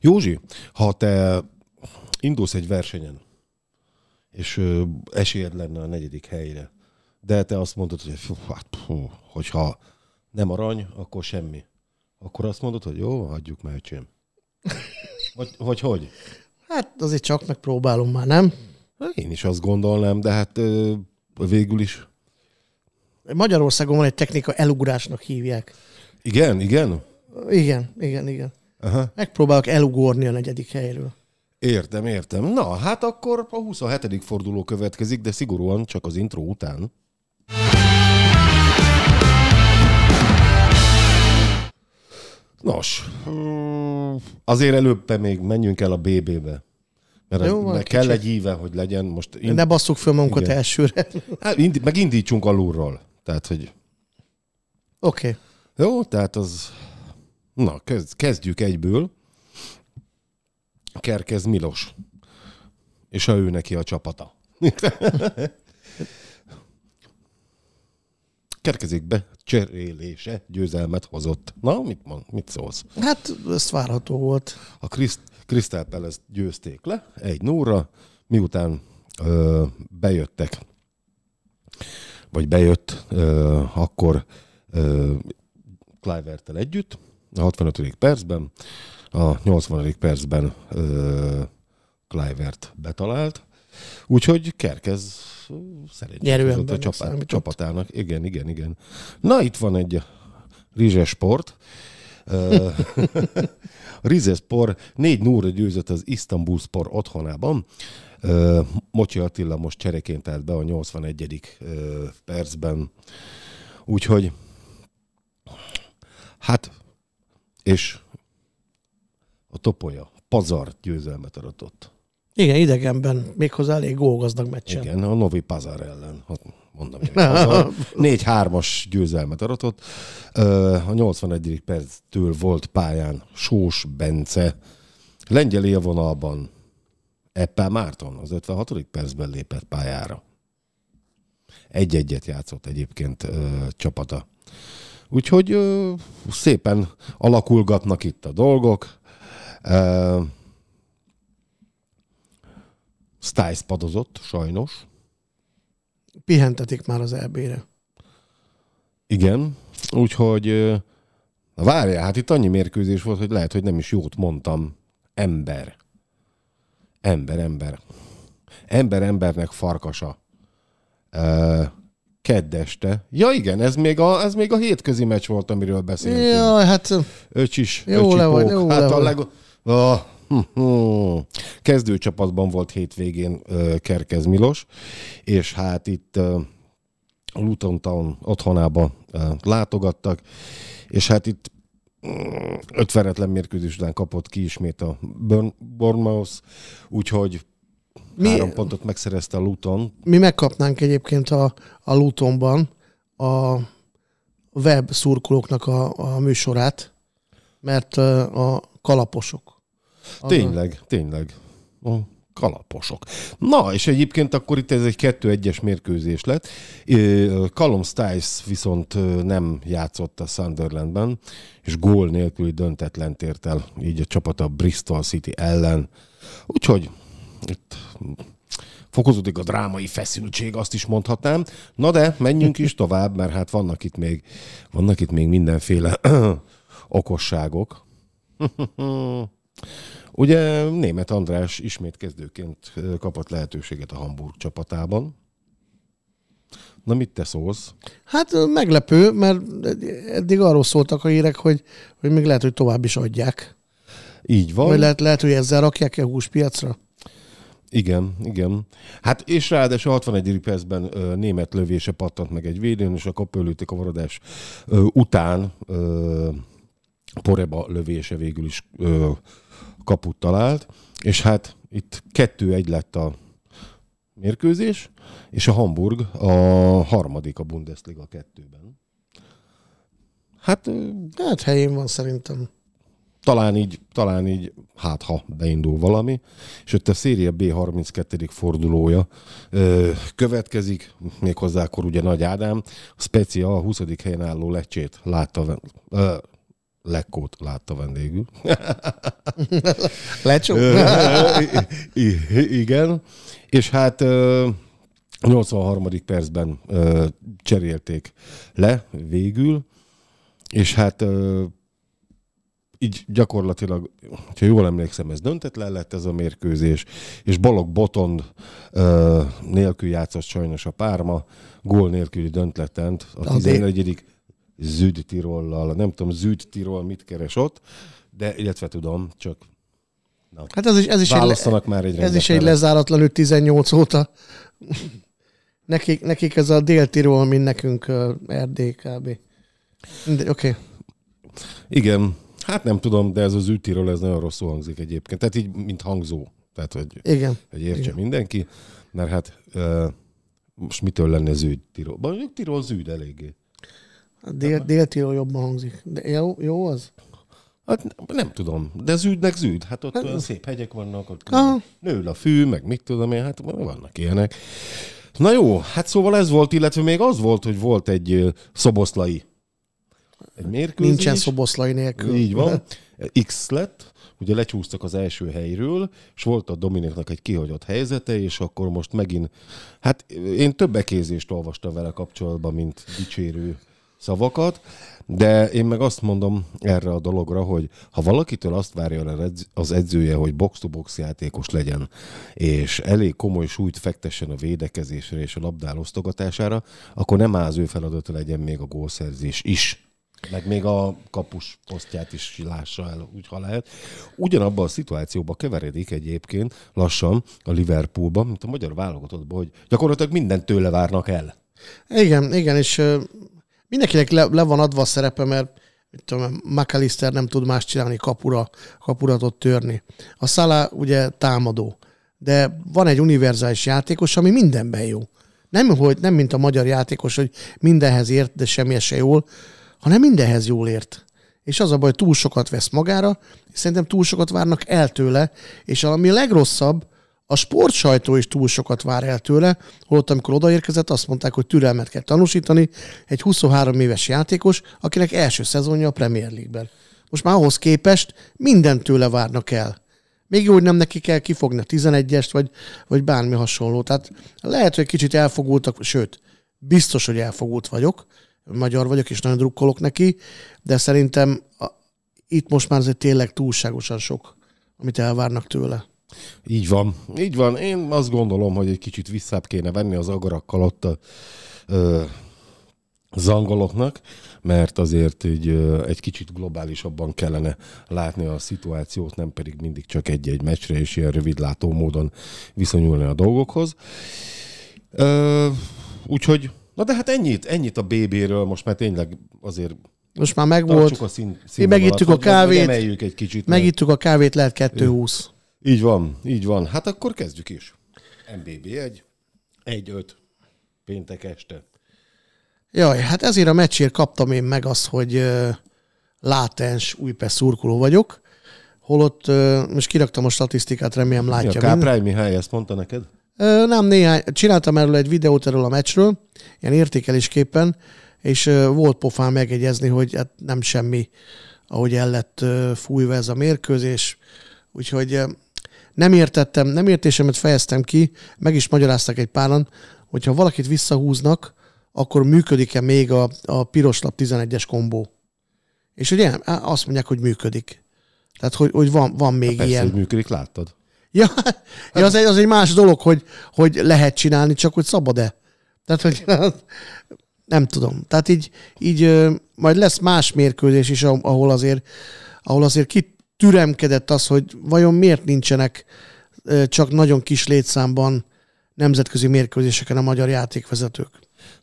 Józsi, ha te indulsz egy versenyen, és esélyed lenne a negyedik helyre, de te azt mondod, hogy hát, hogyha nem arany, akkor semmi. Akkor azt mondod, hogy jó, hagyjuk már, öcsém. Vagy, vagy hogy? Hát azért csak megpróbálom már, nem? Hát, én is azt gondolnám, de hát végül is. Magyarországon van egy technika, elugrásnak hívják. Igen, igen? Igen, igen, igen. Aha. Megpróbálok elugorni a negyedik helyről. Értem, értem. Na, hát akkor a 27. forduló következik, de szigorúan csak az intro után. Nos, mm, azért előbb még menjünk el a BB-be. Mert Jó, van, kell egy íve, hogy legyen. Most ind... Ne basszuk föl magunkat Igen. elsőre. Hát, indi... indítsunk alulról. Tehát, hogy... Oké. Okay. Jó, tehát az Na, kezdjük egyből. Kerkez Milos. És a ő neki a csapata. be, cserélése győzelmet hozott. Na, mit, mond, mit szólsz? Hát, ezt várható volt. A Kriszt, Crystal Palace győzték le egy nóra, miután ö, bejöttek, vagy bejött, ö, akkor Klivertel együtt, a 65. percben, a 80. percben ö, Clivert betalált, úgyhogy Kerkez szerintem a csapat, csapatának. Igen, igen, igen. Na itt van egy rizsesport. Rizespor 4 0 győzött az Istanbul Spor otthonában. Mocsi Attila most csereként állt be a 81. percben. Úgyhogy hát és a Topolya pazar győzelmet aratott. Igen, idegenben méghozzá elég gólgazdag meccsen. Igen, a Novi Pazar ellen. hát Mondom, négy 4-3-as győzelmet aratott. A 81. perctől volt pályán Sós Bence. Lengyel élvonalban Eppel Márton az 56. percben lépett pályára. Egy-egyet játszott egyébként ö, csapata. Úgyhogy ö, szépen alakulgatnak itt a dolgok. Ö, Stice padozott, sajnos. Pihentetik már az EB-re. Igen, úgyhogy na várjál, hát itt annyi mérkőzés volt, hogy lehet, hogy nem is jót mondtam. Ember. Ember, ember. Ember embernek farkasa. Ö, Kedd este. Ja igen, ez még a, ez még a hétközi meccs volt, amiről beszéltünk. Ja, hát... Öcsis, jó öcsipók. Le vagy, jó hát le a leg... Ah, hm, hm. Kezdőcsapatban volt hétvégén Kerkez Milos, és hát itt a Luton Town otthonába látogattak, és hát itt mm, ötveretlen mérkőzés után kapott ki ismét a Bournemouth, úgyhogy mi, három pontot megszerezte a Luton. Mi megkapnánk egyébként a, a Lutonban a web szurkolóknak a, a műsorát, mert a kalaposok. Az tényleg, a... tényleg. A kalaposok. Na, és egyébként akkor itt ez egy 2-1-es mérkőzés lett. Callum Stiles viszont nem játszott a Sunderlandben, és gól nélküli döntetlen tért el így a csapat a Bristol City ellen. Úgyhogy itt fokozódik a drámai feszültség, azt is mondhatnám. Na de, menjünk is tovább, mert hát vannak itt még, vannak itt még mindenféle okosságok. Ugye német András ismét kezdőként kapott lehetőséget a Hamburg csapatában. Na mit te szólsz? Hát meglepő, mert eddig arról szóltak a hírek, hogy, hogy még lehet, hogy tovább is adják. Így van. Vagy lehet, lehet hogy ezzel rakják a húspiacra? Igen, igen. Hát és ráadásul 61. percben ö, német lövése pattant meg egy védőn, és akkor pölülték a varadás ö, után ö, Poreba lövése végül is ö, kaput talált, és hát itt kettő egy lett a mérkőzés, és a Hamburg a harmadik a Bundesliga kettőben. Hát, hát helyén van szerintem talán így, talán így, hát ha beindul valami, és ott a széria B32. fordulója ö, következik, méghozzá akkor ugye Nagy Ádám, a Specia a 20. helyen álló lecsét látta, ö, Lekkót látta vendégül. Lecsó? igen, és hát 83. percben cserélték le végül, és hát így gyakorlatilag, ha jól emlékszem, ez döntetlen lett ez a mérkőzés, és Balog Botond uh, nélkül játszott sajnos a párma, gól nélküli döntetlent a 11. Züd Tirollal. Nem tudom, Züd Tirol mit keres ott, de illetve tudom, csak na. Hát ez is, ez is Választanak egy, már egy Ez is egy lezáratlan 18 óta. nekik, nekik ez a dél-tirol, mint nekünk uh, Erdély kb. Oké. Okay. Igen, Hát nem tudom, de ez az ütiről ez nagyon rosszul hangzik egyébként. Tehát így, mint hangzó. Tehát, hogy, Igen. hogy értse Igen. mindenki. Mert hát uh, most mitől lenne zűd Tirol? Mondjuk az zűd eléggé. A dél, dél jobban hangzik. De jó, jó az? Hát nem tudom, de zűdnek zűd. Hát ott hát, olyan szép hegyek vannak, ott aha. nő a fű, meg mit tudom én, hát vannak ilyenek. Na jó, hát szóval ez volt, illetve még az volt, hogy volt egy szoboszlai egy mérkőzés. Nincsen szoboszlai nélkül. Így van. X lett, ugye lecsúsztak az első helyről, és volt a Dominiknak egy kihagyott helyzete, és akkor most megint, hát én több ekézést olvastam vele kapcsolatban, mint dicsérő szavakat, de én meg azt mondom erre a dologra, hogy ha valakitől azt várja az edzője, hogy box-to-box játékos legyen, és elég komoly súlyt fektessen a védekezésre és a labdál osztogatására, akkor nem az ő feladata legyen még a gólszerzés is. Meg még a kapus posztját is lássa el, úgy, ha lehet. Ugyanabban a szituációban keveredik egyébként lassan a Liverpoolban, mint a magyar válogatottban, hogy gyakorlatilag mindent tőle várnak el. Igen, igen, és mindenkinek le, le van adva a szerepe, mert tudom, McAllister nem tud más csinálni, kapura, kapuratot törni. A Szala ugye támadó, de van egy univerzális játékos, ami mindenben jó. Nem, hogy, nem mint a magyar játékos, hogy mindenhez ért, de semmi se jól, hanem mindenhez jól ért. És az a baj, túl sokat vesz magára, és szerintem túl sokat várnak el tőle, és ami a legrosszabb, a sportsajtó is túl sokat vár el tőle, holott amikor odaérkezett, azt mondták, hogy türelmet kell tanúsítani, egy 23 éves játékos, akinek első szezonja a Premier League-ben. Most már ahhoz képest mindent tőle várnak el. Még jó, hogy nem neki kell kifogni a 11-est, vagy, vagy bármi hasonló. Tehát lehet, hogy kicsit elfogultak, sőt, biztos, hogy elfogult vagyok, magyar vagyok, és nagyon drukkolok neki, de szerintem a, itt most már azért tényleg túlságosan sok, amit elvárnak tőle. Így van, így van. Én azt gondolom, hogy egy kicsit visszább kéne venni az agarakkal ott ö, zangoloknak, mert azért ö, egy kicsit globálisabban kellene látni a szituációt, nem pedig mindig csak egy-egy meccsre és ilyen rövidlátó módon viszonyulni a dolgokhoz. Ö, úgyhogy Na de hát ennyit, ennyit a BB-ről most, mert tényleg azért most már megvolt. A szín, Mi megittük a kávét. Emeljük egy kicsit. Megittük mert... a kávét, lehet 2.20. Így van, így van. Hát akkor kezdjük is. MBB 1, 1-5, péntek este. Jaj, hát ezért a meccsért kaptam én meg azt, hogy uh, látens Újpest szurkoló vagyok, holott uh, most kiraktam a statisztikát, remélem látja. Mi a Káprály Mihály ezt mondta neked? Nem néhány, csináltam erről egy videót erről a meccsről, ilyen értékelésképpen, és volt pofán megegyezni, hogy hát nem semmi, ahogy el lett fújva ez a mérkőzés, úgyhogy nem értettem, nem értésemet fejeztem ki, meg is magyaráztak egy páran, hogyha valakit visszahúznak, akkor működik-e még a, a piros lap 11-es kombó. És ugye azt mondják, hogy működik. Tehát, hogy, hogy van, van hát még persze, ilyen. Persze, működik, láttad. Ja, ja az, egy, az egy más dolog, hogy, hogy lehet csinálni, csak hogy szabad-e. Tehát, hogy nem tudom. Tehát így, így majd lesz más mérkőzés is, ahol azért, ahol azért kitüremkedett az, hogy vajon miért nincsenek csak nagyon kis létszámban nemzetközi mérkőzéseken a magyar játékvezetők.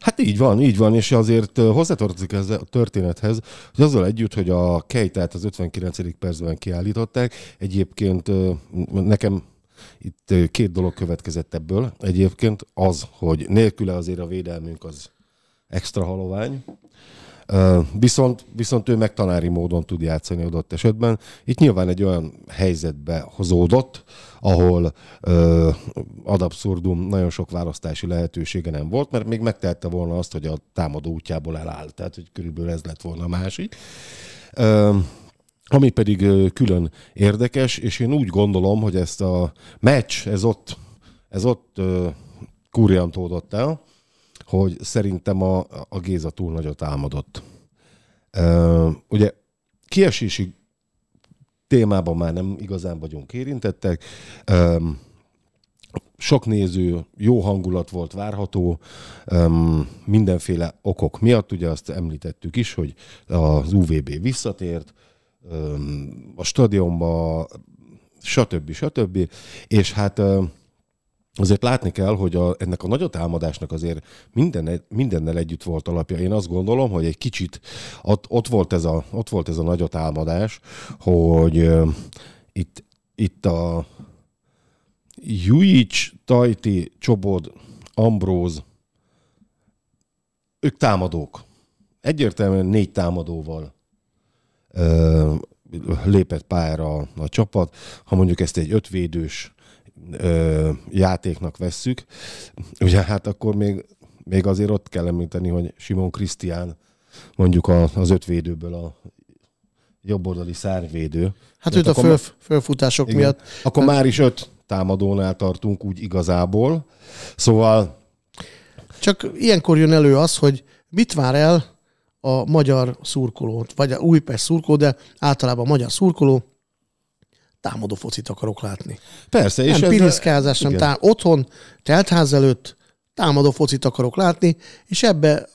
Hát így van, így van, és azért hozzátartozik ez a történethez, hogy azzal együtt, hogy a Kejtát az 59. percben kiállították, egyébként nekem itt két dolog következett ebből. Egyébként az, hogy nélküle azért a védelmünk az extra halovány, Viszont, viszont ő meg tanári módon tud játszani adott esetben. Itt nyilván egy olyan helyzetbe hozódott, ahol ad abszurdum nagyon sok választási lehetősége nem volt, mert még megtehette volna azt, hogy a támadó útjából eláll. Tehát, hogy körülbelül ez lett volna a másik. Ö, ami pedig külön érdekes, és én úgy gondolom, hogy ezt a meccs, ez ott, ez ott kurjantódott el, hogy szerintem a, a Géza túl nagyot álmodott. Ö, ugye kiesési témában már nem igazán vagyunk érintettek. Ö, sok néző, jó hangulat volt várható, öm, mindenféle okok miatt, ugye azt említettük is, hogy az UVB visszatért, öm, a stadionba, stb. stb. És hát öm, Azért látni kell, hogy a, ennek a nagy támadásnak azért minden, mindennel együtt volt alapja. Én azt gondolom, hogy egy kicsit ott, ott, volt, ez a, ott volt ez a nagy támadás, hogy ö, itt, itt a Jujic, Tajti, Csobod, Ambróz, ők támadók. Egyértelműen négy támadóval ö, lépett pályára a, a csapat. Ha mondjuk ezt egy ötvédős ö, játéknak vesszük, ugye hát akkor még, még azért ott kell említeni, hogy Simon Krisztián mondjuk a, az ötvédőből a jobboldali szárvédő. Hát őt a föl, fölfutások igen, miatt. Akkor hát... már is öt támadónál tartunk úgy igazából. Szóval... Csak ilyenkor jön elő az, hogy mit vár el a magyar szurkolót, vagy a Újpest szurkoló, de általában a magyar szurkoló támadó focit akarok látni. Persze. Nem és piriszkázás, nem tám- otthon, teltház előtt támadó focit akarok látni, és ebbe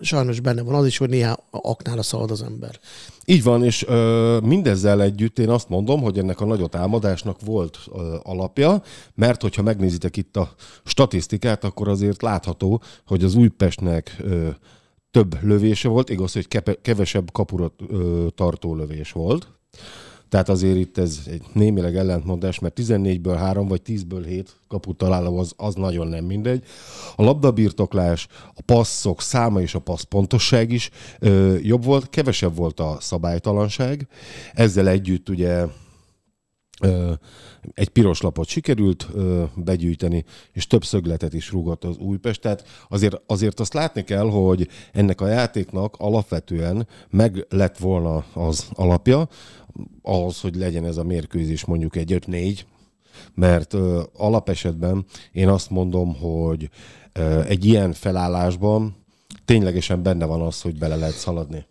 sajnos benne van az is, hogy néha aknára szalad az ember. Így van, és ö, mindezzel együtt én azt mondom, hogy ennek a nagyot támadásnak volt ö, alapja, mert hogyha megnézitek itt a statisztikát, akkor azért látható, hogy az Újpestnek ö, több lövése volt, igaz, hogy kevesebb kapura tartó lövés volt. Tehát azért itt ez egy némileg ellentmondás, mert 14-ből 3 vagy 10-ből 7 kaput találó az, az nagyon nem mindegy. A labdabirtoklás, a passzok száma és a passzpontosság pontosság is ö, jobb volt, kevesebb volt a szabálytalanság. Ezzel együtt ugye ö, egy piros lapot sikerült ö, begyűjteni, és több szögletet is rúgott az Újpest. Tehát azért, azért azt látni kell, hogy ennek a játéknak alapvetően meg lett volna az alapja ahhoz, hogy legyen ez a mérkőzés mondjuk egy 5-4, mert ö, alapesetben én azt mondom, hogy ö, egy ilyen felállásban ténylegesen benne van az, hogy bele lehet szaladni.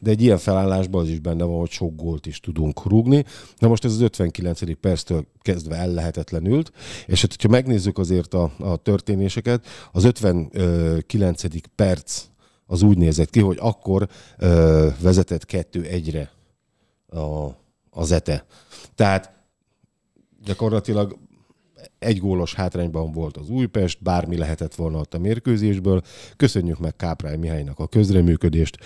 De egy ilyen felállásban az is benne van, hogy sok gólt is tudunk rúgni. Na most ez az 59. perctől kezdve ellehetetlenült, és hát, hogyha megnézzük azért a, a történéseket, az 59. perc az úgy nézett ki, hogy akkor ö, vezetett kettő egyre a, az ete. Tehát gyakorlatilag egy gólos hátrányban volt az Újpest, bármi lehetett volna ott a mérkőzésből. Köszönjük meg Káprály Mihálynak a közreműködést.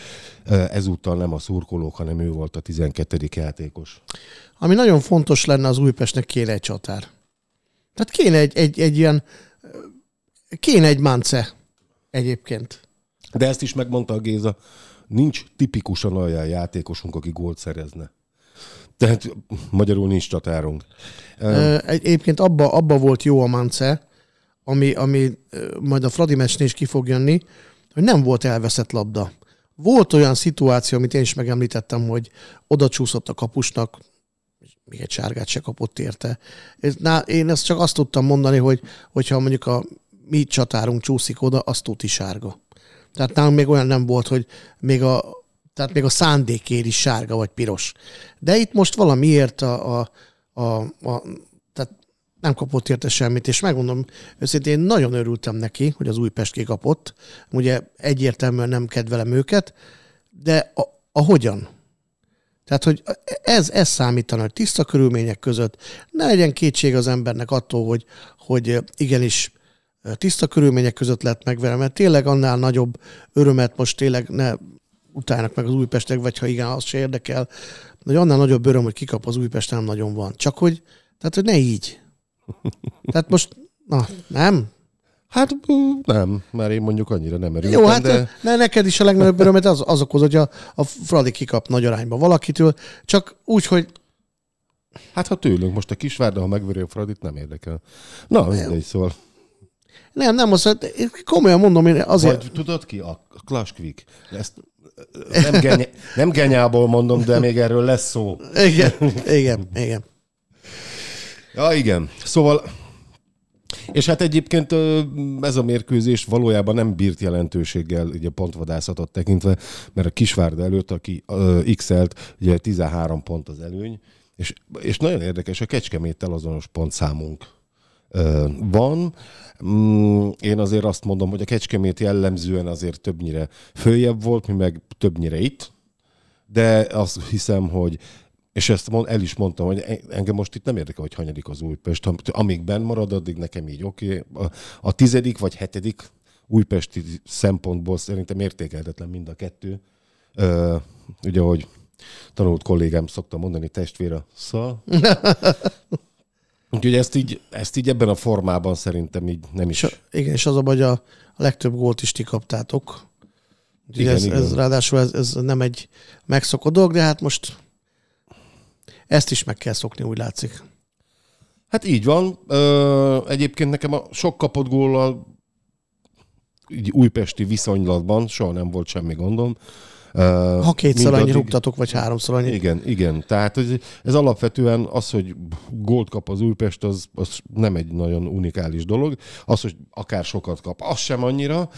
Ezúttal nem a szurkolók, hanem ő volt a 12. játékos. Ami nagyon fontos lenne az Újpestnek kéne egy csatár. Tehát kéne egy, egy, egy ilyen, kéne egy mánce egyébként. De ezt is megmondta a Géza nincs tipikusan olyan játékosunk, aki gólt szerezne. Tehát magyarul nincs csatárunk. Egyébként abba, abba volt jó a Mance, ami, ami majd a Fradi meccsnél is ki fog jönni, hogy nem volt elveszett labda. Volt olyan szituáció, amit én is megemlítettem, hogy oda csúszott a kapusnak, még egy sárgát se kapott érte. Na, én ezt csak azt tudtam mondani, hogy hogyha mondjuk a mi csatárunk csúszik oda, az tuti sárga. Tehát nálunk még olyan nem volt, hogy még a, tehát még a szándékér is sárga vagy piros. De itt most valamiért a, a, a, a tehát nem kapott érte semmit, és megmondom őszintén, nagyon örültem neki, hogy az Újpest kikapott. Ugye egyértelműen nem kedvelem őket, de a, a hogyan? Tehát, hogy ez, ez számítana, hogy tiszta körülmények között ne legyen kétség az embernek attól, hogy, hogy igenis tiszta körülmények között lett megverem, mert tényleg annál nagyobb örömet most tényleg ne utálnak meg az Újpestek, vagy ha igen, az se érdekel, hogy annál nagyobb öröm, hogy kikap az Újpest nem nagyon van. Csak hogy, tehát hogy ne így. Tehát most, na, nem? Hát nem, már én mondjuk annyira nem erőltem, Jó, hát de... ne, neked is a legnagyobb örömet az, az okoz, hogy a, a Fradi kikap nagy arányban valakitől, csak úgy, hogy Hát ha tőlünk most a Kisvárda, ha megveri a Fradit, nem érdekel. Na, mindegy, szóval. Nem, nem, az, komolyan mondom, én azért... Vagy, tudod ki? A Clash Quick. Ezt nem, genye, nem genyából mondom, de még erről lesz szó. Igen, igen, igen. Ja, igen. Szóval és hát egyébként ez a mérkőzés valójában nem bírt jelentőséggel ugye pontvadászatot tekintve, mert a Kisvárda előtt, aki X-elt, ugye 13 pont az előny, és, és nagyon érdekes, a Kecskeméttel azonos pontszámunk van. Mm, én azért azt mondom, hogy a Kecskemét jellemzően azért többnyire följebb volt, mi meg többnyire itt, de azt hiszem, hogy és ezt el is mondtam, hogy e-, engem most itt nem érdekel, hogy hanyadik az Újpest. Amíg benn marad, addig nekem így oké. Okay. A, tizedik vagy hetedik újpesti szempontból szerintem értékelhetetlen mind a kettő. ugye, ahogy tanult kollégám szokta mondani, testvére szal. Úgyhogy ezt így, ezt így ebben a formában szerintem így nem is. És, igen, és az a baj, a, legtöbb gólt is ti kaptátok. igen, ez, igen. ez ráadásul ez, ez nem egy megszokott dolog, de hát most ezt is meg kell szokni, úgy látszik. Hát így van. Ö, egyébként nekem a sok kapott góllal így újpesti viszonylatban soha nem volt semmi gondom. Ha kétszer annyi rúgtatok, vagy háromszor annyi. Igen, igen. Tehát ez, ez alapvetően az, hogy gólt kap az Újpest, az, az nem egy nagyon unikális dolog. Az, hogy akár sokat kap, az sem annyira.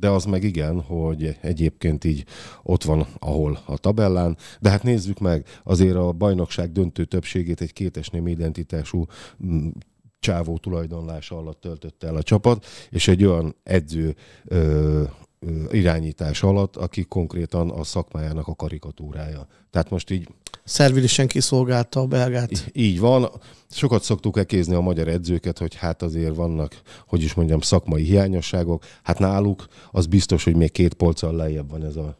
De az meg igen, hogy egyébként így ott van, ahol a tabellán. De hát nézzük meg, azért a bajnokság döntő többségét egy kétesném identitású mm, csávó tulajdonlása alatt töltötte el a csapat, és egy olyan edző ö, irányítás alatt, aki konkrétan a szakmájának a karikatúrája. Tehát most így... Szervilisen kiszolgálta a belgát. Így, így van. Sokat szoktuk ekézni a magyar edzőket, hogy hát azért vannak, hogy is mondjam, szakmai hiányosságok. Hát náluk az biztos, hogy még két polccal lejjebb van ez a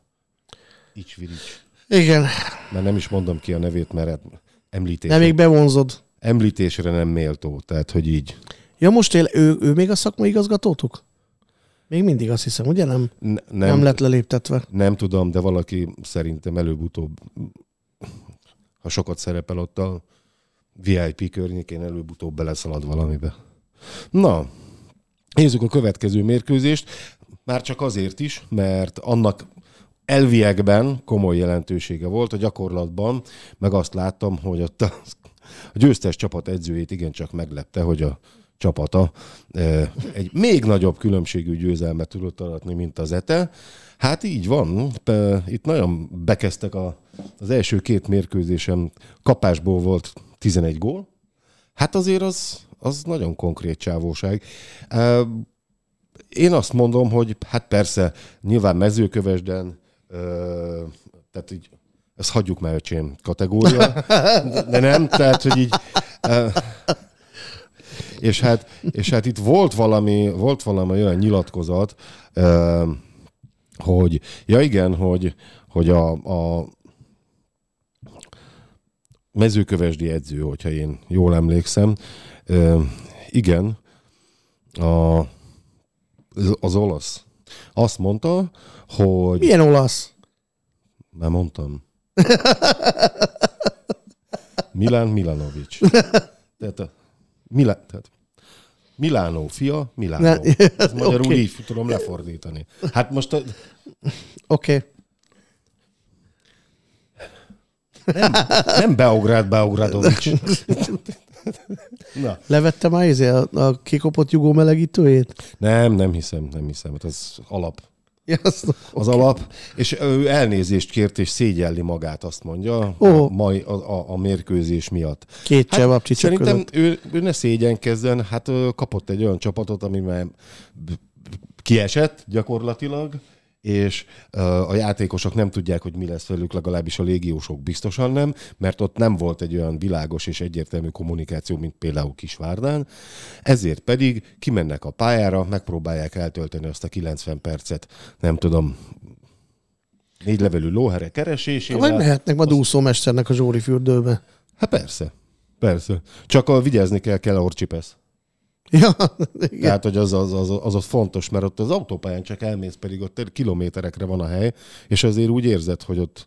icsvirics. Igen. Mert nem is mondom ki a nevét, mert hát említésre... Nem még bevonzod. Említésre nem méltó, tehát hogy így. Ja, most él, ő, ő még a szakmai igazgatótok? Még mindig azt hiszem, ugye nem? nem, nem lett leléptetve. Nem tudom, de valaki szerintem előbb-utóbb, ha sokat szerepel ott a VIP környékén, előbb-utóbb beleszalad valamibe. Na, nézzük a következő mérkőzést. Már csak azért is, mert annak elviekben komoly jelentősége volt a gyakorlatban, meg azt láttam, hogy ott a, a győztes csapat edzőjét igencsak meglepte, hogy a csapata egy még nagyobb különbségű győzelmet tudott aratni, mint az ETE. Hát így van, itt nagyon bekezdtek a, az első két mérkőzésem, kapásból volt 11 gól, hát azért az, az nagyon konkrét csávóság. Én azt mondom, hogy hát persze, nyilván mezőkövesden, tehát így, ezt hagyjuk már öcsém kategória, de nem, tehát hogy így és hát, és hát itt volt valami, volt valami olyan nyilatkozat, ehm, hogy ja igen, hogy, hogy a, a mezőkövesdi edző, hogyha én jól emlékszem, ehm, igen, a, az olasz. Azt mondta, hogy... Milyen olasz? Már mondtam. Milan Milanovic. Tehát a Milá- tehát Milánó fia, Milánó. Ne, Ez magyarul okay. így tudom lefordítani. Hát most... A... Oké. Okay. Nem, nem Beográd Beogradovics. Na. Levette már izé, a, a kikopott jugó melegítőjét? Nem, nem hiszem, nem hiszem. Hát ez alap. Yes, okay. Az alap, és ő elnézést kért, és szégyelli magát, azt mondja, oh. a, mai, a, a, a mérkőzés miatt. Két hát, csevap Szerintem ő, ő ne szégyenkezzen, hát kapott egy olyan csapatot, amiben kiesett gyakorlatilag, és a játékosok nem tudják, hogy mi lesz velük, legalábbis a légiósok biztosan nem, mert ott nem volt egy olyan világos és egyértelmű kommunikáció, mint például Kisvárdán. Ezért pedig kimennek a pályára, megpróbálják eltölteni azt a 90 percet, nem tudom, négy levelű lóhere keresésével. Vagy mehetnek ma az... dúszómesternek a Zsóri fürdőbe. Hát persze, persze. Csak a vigyázni kell, kell a orcsipesz. Ja, igen. Tehát, hogy az, az, az, az, az fontos, mert ott az autópályán csak elmész, pedig ott kilométerekre van a hely, és azért úgy érzed, hogy ott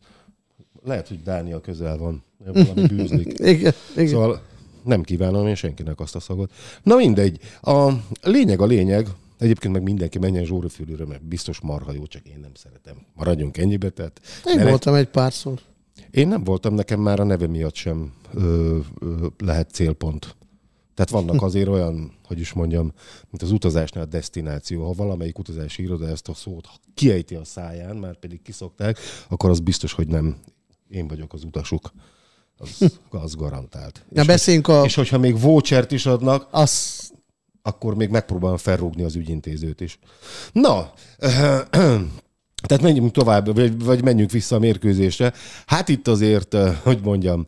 lehet, hogy Dánia közel van, valami bűzlik. igen, igen. Szóval nem kívánom én senkinek azt a szagot. Na mindegy, a lényeg a lényeg, Egyébként meg mindenki menjen Fülőre, mert biztos marha jó, csak én nem szeretem. Maradjunk ennyibe, tehát... Én ne voltam egy párszor. Én nem voltam, nekem már a neve miatt sem ö, ö, lehet célpont. Tehát vannak azért olyan, hogy is mondjam, mint az utazásnál a destináció. Ha valamelyik utazási iroda ezt a szót kiejti a száján, már pedig kiszokták, akkor az biztos, hogy nem én vagyok az utasuk. Az, az garantált. Na, és, beszéljünk a... és hogyha még vouchert is adnak, az... akkor még megpróbálom felrúgni az ügyintézőt is. Na, tehát menjünk tovább, vagy, vagy menjünk vissza a mérkőzésre. Hát itt azért, eh, hogy mondjam,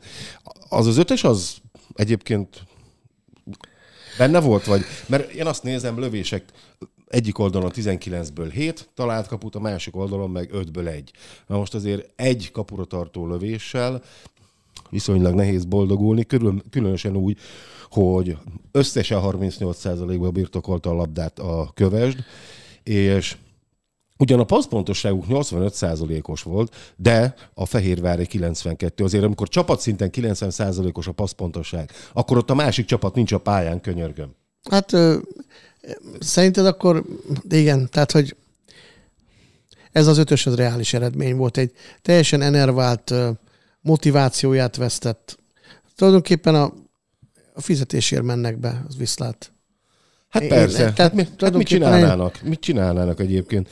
az az ötös az egyébként Benne volt, vagy? Mert én azt nézem, lövések egyik oldalon 19-ből 7 talált kaput, a másik oldalon meg 5-ből 1. Na most azért egy kapura tartó lövéssel viszonylag nehéz boldogulni, körül, különösen úgy, hogy összesen 38%-ban birtokolta a labdát a kövesd, és Ugyan a passzpontosságuk 85%-os volt, de a Fehérvári 92. Azért amikor csapatszinten 90%-os a passzpontosság, akkor ott a másik csapat nincs a pályán, könyörgöm. Hát ö, szerinted akkor igen, tehát hogy ez az ötös az reális eredmény volt. Egy teljesen enervált, motivációját vesztett. Tulajdonképpen a, a fizetésért mennek be, az viszlát. Hát én, persze. Én, tehát hát, hát mit csinálnának? Én... Mit csinálnának egyébként?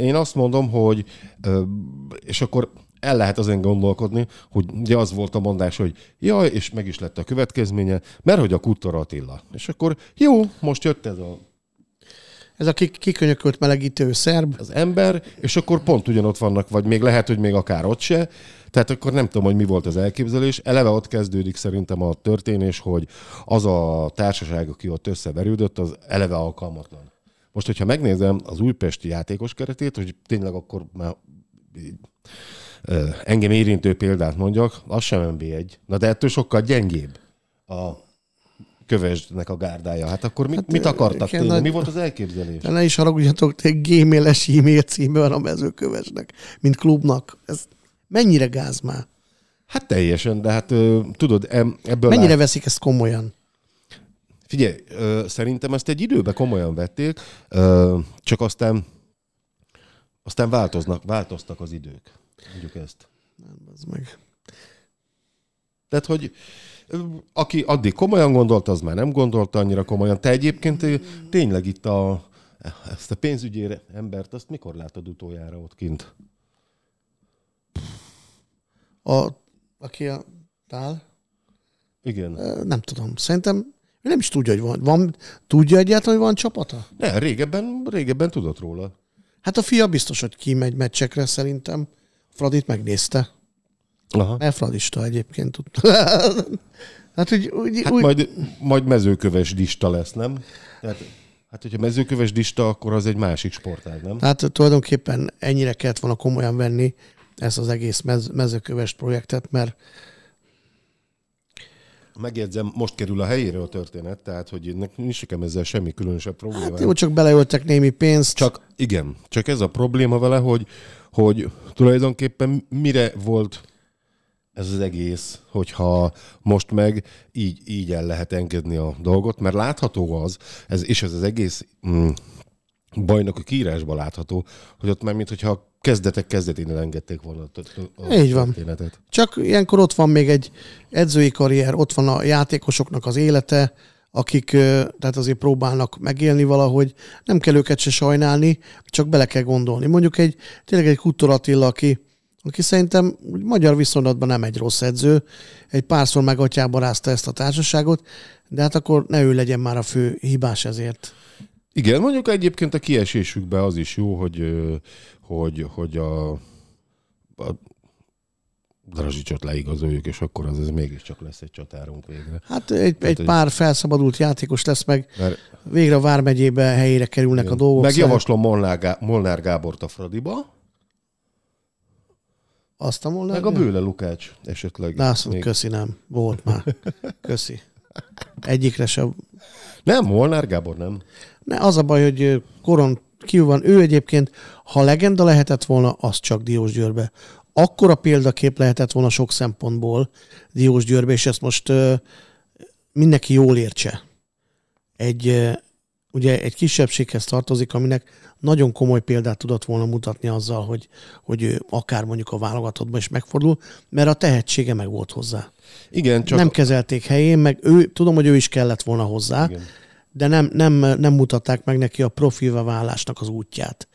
Én azt mondom, hogy és akkor el lehet azon gondolkodni, hogy ugye az volt a mondás, hogy jaj, és meg is lett a következménye, mert hogy a Kuttor Attila. És akkor jó, most jött ez a ez a kikönyökölt melegítő szerb. Az ember, és akkor pont ugyanott vannak, vagy még lehet, hogy még akár ott se, tehát akkor nem tudom, hogy mi volt az elképzelés. Eleve ott kezdődik szerintem a történés, hogy az a társaság, aki ott összeverődött, az eleve alkalmatlan. Most, hogyha megnézem az újpesti játékos keretét, hogy tényleg akkor már engem érintő példát mondjak, az sem MB1. Na de ettől sokkal gyengébb a kövesnek a gárdája. Hát akkor mit, hát, mit akartak tényleg? Nagy... Mi volt az elképzelés? De Ne is haragudjatok, te gmail-es e-mail címe van a mezőkövesnek, mint klubnak. Ez Mennyire gáz már? Hát teljesen, de hát tudod, ebből... Mennyire lát... veszik ezt komolyan? Figyelj, szerintem ezt egy időben komolyan vették, csak aztán aztán változnak, változtak az idők. Mondjuk ezt. Nem, az meg. Tehát, hogy aki addig komolyan gondolt, az már nem gondolta annyira komolyan. Te egyébként tényleg itt a, ezt a pénzügyére embert, azt mikor látod utoljára ott kint? a, aki a tál. Igen. Nem tudom. Szerintem ő nem is tudja, hogy van. van tudja egyáltalán, hogy van csapata? Ne, régebben, régebben tudott róla. Hát a fia biztos, hogy kimegy meccsekre szerintem. Fradit megnézte. Aha. Ne Fradista egyébként tudta. hát, úgy, úgy, hát úgy... Majd, majd mezőköves dista lesz, nem? Tehát, hát, hogyha mezőköves dista, akkor az egy másik sportág, nem? Hát tulajdonképpen ennyire kellett volna komolyan venni, ezt az egész mez, mezőköves projektet, mert Megjegyzem, most kerül a helyére a történet, tehát hogy nincs nekem ezzel semmi különösebb probléma. Hát jó, csak beleöltek némi pénzt. Csak igen, csak ez a probléma vele, hogy, hogy tulajdonképpen mire volt ez az egész, hogyha most meg így, így el lehet engedni a dolgot, mert látható az, ez, és ez az egész mm, a kiírásban látható, hogy ott már mintha a kezdetek kezdetén elengedték volna a Így van. Történetet. Csak ilyenkor ott van még egy edzői karrier, ott van a játékosoknak az élete, akik tehát azért próbálnak megélni valahogy, nem kell őket se sajnálni, csak bele kell gondolni. Mondjuk egy, tényleg egy Kuttor Attila, aki, aki szerintem magyar viszonylatban nem egy rossz edző, egy párszor megatyába rázta ezt a társaságot, de hát akkor ne ő legyen már a fő hibás ezért. Igen, mondjuk egyébként a kiesésükbe az is jó, hogy, hogy, hogy a, a Drazsicsot leigazoljuk, és akkor az ez mégiscsak lesz egy csatárunk végre. Hát egy, hát, egy, egy pár felszabadult játékos lesz, meg mert... végre a Vármegyébe helyére kerülnek igen. a dolgok. Megjavaslom szóval- Molnár, Gá- Molnár Gábort a Fradiba. Azt a Molnár? Meg a Bőle Lukács esetleg. Na, azt még... köszi, nem. Volt már. Köszi. Egyikre sem. Nem, Molnár Gábor nem. Ne, az a baj, hogy koron kívül van. Ő egyébként, ha legenda lehetett volna, az csak Diós Győrbe. a példakép lehetett volna sok szempontból Diós Győrbe, és ezt most mindenki jól értse. Egy, ugye egy kisebbséghez tartozik, aminek nagyon komoly példát tudott volna mutatni azzal, hogy, hogy ő akár mondjuk a válogatottban is megfordul, mert a tehetsége meg volt hozzá. Igen, csak... Nem kezelték helyén, meg ő, tudom, hogy ő is kellett volna hozzá, Igen de nem, nem, nem mutatták meg neki a profilva válásnak az útját.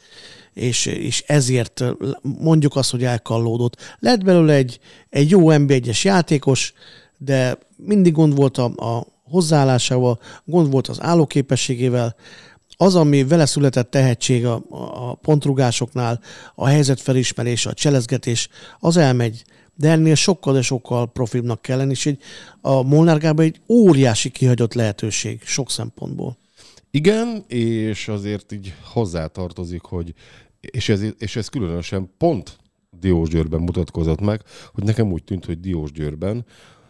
És, és ezért mondjuk azt, hogy elkallódott. Lett belőle egy, egy jó NB1-es játékos, de mindig gond volt a, a hozzáállásával, gond volt az állóképességével, az, ami vele született tehetség a, a pontrugásoknál, a helyzetfelismerés, a cselezgetés, az elmegy de ennél sokkal, de sokkal profibnak kell lenni, és egy, a Molnár Gábor egy óriási kihagyott lehetőség sok szempontból. Igen, és azért így hozzátartozik, hogy és ez, és ez különösen pont Diósgyőrben mutatkozott meg, hogy nekem úgy tűnt, hogy Diósgyőrben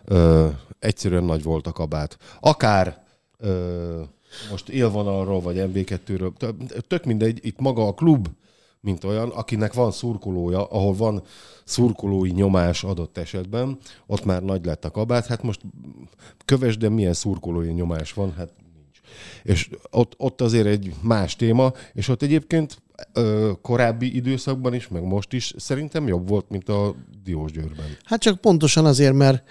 ö, egyszerűen nagy volt a kabát. Akár ö, most élvonalról, vagy MV2-ről, tök mindegy, itt maga a klub mint olyan, akinek van szurkolója, ahol van szurkolói nyomás adott esetben, ott már nagy lett a kabát, hát most kövesd, de milyen szurkolói nyomás van, hát nincs. És ott, ott azért egy más téma, és ott egyébként ö, korábbi időszakban is, meg most is szerintem jobb volt, mint a Diósgyőrben. Hát csak pontosan azért, mert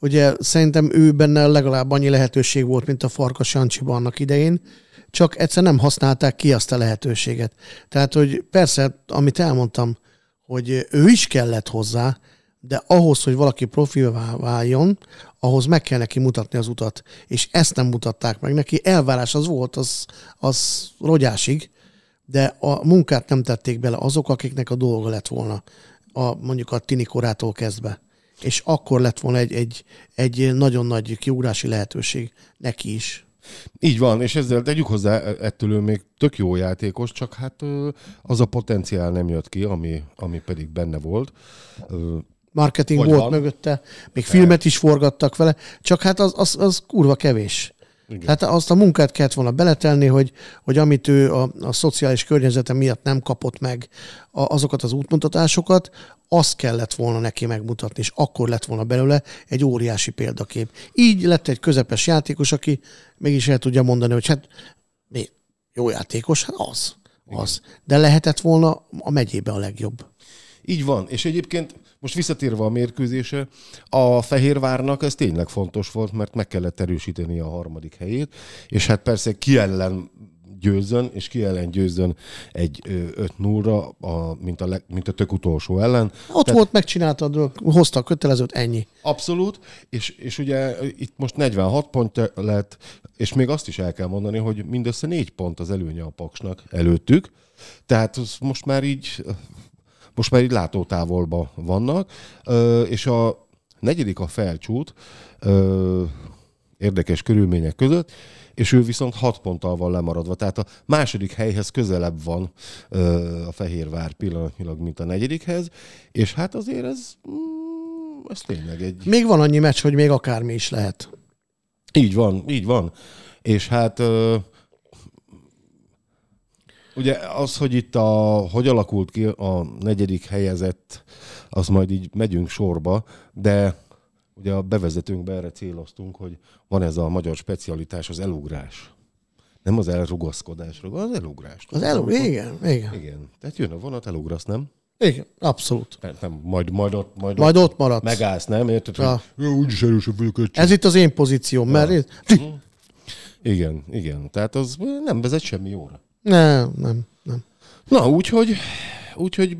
Ugye szerintem ő benne legalább annyi lehetőség volt, mint a Farkas Jancsiba annak idején, csak egyszer nem használták ki azt a lehetőséget. Tehát, hogy persze, amit elmondtam, hogy ő is kellett hozzá, de ahhoz, hogy valaki profilvá váljon, ahhoz meg kell neki mutatni az utat. És ezt nem mutatták meg neki. Elvárás az volt, az, az rogyásig, de a munkát nem tették bele azok, akiknek a dolga lett volna, a, mondjuk a tini korától kezdve és akkor lett volna egy, egy, egy nagyon nagy kiugrási lehetőség neki is. Így van, és ezzel tegyük hozzá, e, ettől ő még tök jó játékos, csak hát az a potenciál nem jött ki, ami, ami pedig benne volt. Marketing Hogy volt van. mögötte, még Te. filmet is forgattak vele, csak hát az, az, az kurva kevés. Igen. Tehát azt a munkát kellett volna beletelni, hogy, hogy amit ő a, a szociális környezete miatt nem kapott meg a, azokat az útmutatásokat, azt kellett volna neki megmutatni, és akkor lett volna belőle egy óriási példakép. Így lett egy közepes játékos, aki mégis el tudja mondani, hogy hát mi, jó játékos, hát az, az. Igen. De lehetett volna a megyébe a legjobb. Így van, és egyébként most visszatérve a mérkőzése, a Fehérvárnak ez tényleg fontos volt, mert meg kellett erősíteni a harmadik helyét, és hát persze ki ellen győzön, és ki ellen győzön egy 5-0-ra, a, mint, a leg, mint a tök utolsó ellen. Ott Tehát, volt, megcsináltad, hozta a kötelezőt, ennyi. Abszolút, és, és ugye itt most 46 pont lett, és még azt is el kell mondani, hogy mindössze 4 pont az előnye a Paksnak előttük, tehát most már így most már így látótávolban vannak, és a negyedik a felcsút, érdekes körülmények között, és ő viszont hat ponttal van lemaradva. Tehát a második helyhez közelebb van a Fehérvár pillanatnyilag, mint a negyedikhez, és hát azért ez, mm, ez tényleg egy... Még van annyi meccs, hogy még akármi is lehet. Így van, így van. És hát Ugye az, hogy itt a, hogy alakult ki a negyedik helyezett, az majd így megyünk sorba, de ugye a bevezetőnkben erre céloztunk, hogy van ez a magyar specialitás, az elugrás. Nem az elrugaszkodásról, az elugrás. Az elugrás, igen, igen. Igen, tehát jön a vonat, elugrasz, nem? Igen, abszolút. Nem, majd, majd ott, majd, majd ott, ott maradsz. Megállsz, nem? Érted, ja. hogy úgyis erősebb vagyok. Ez itt az én pozícióm, ja. mert... Én... Mhm. Igen, igen. Tehát az nem vezet semmi jóra. Nem, nem, nem. Na, úgyhogy, úgyhogy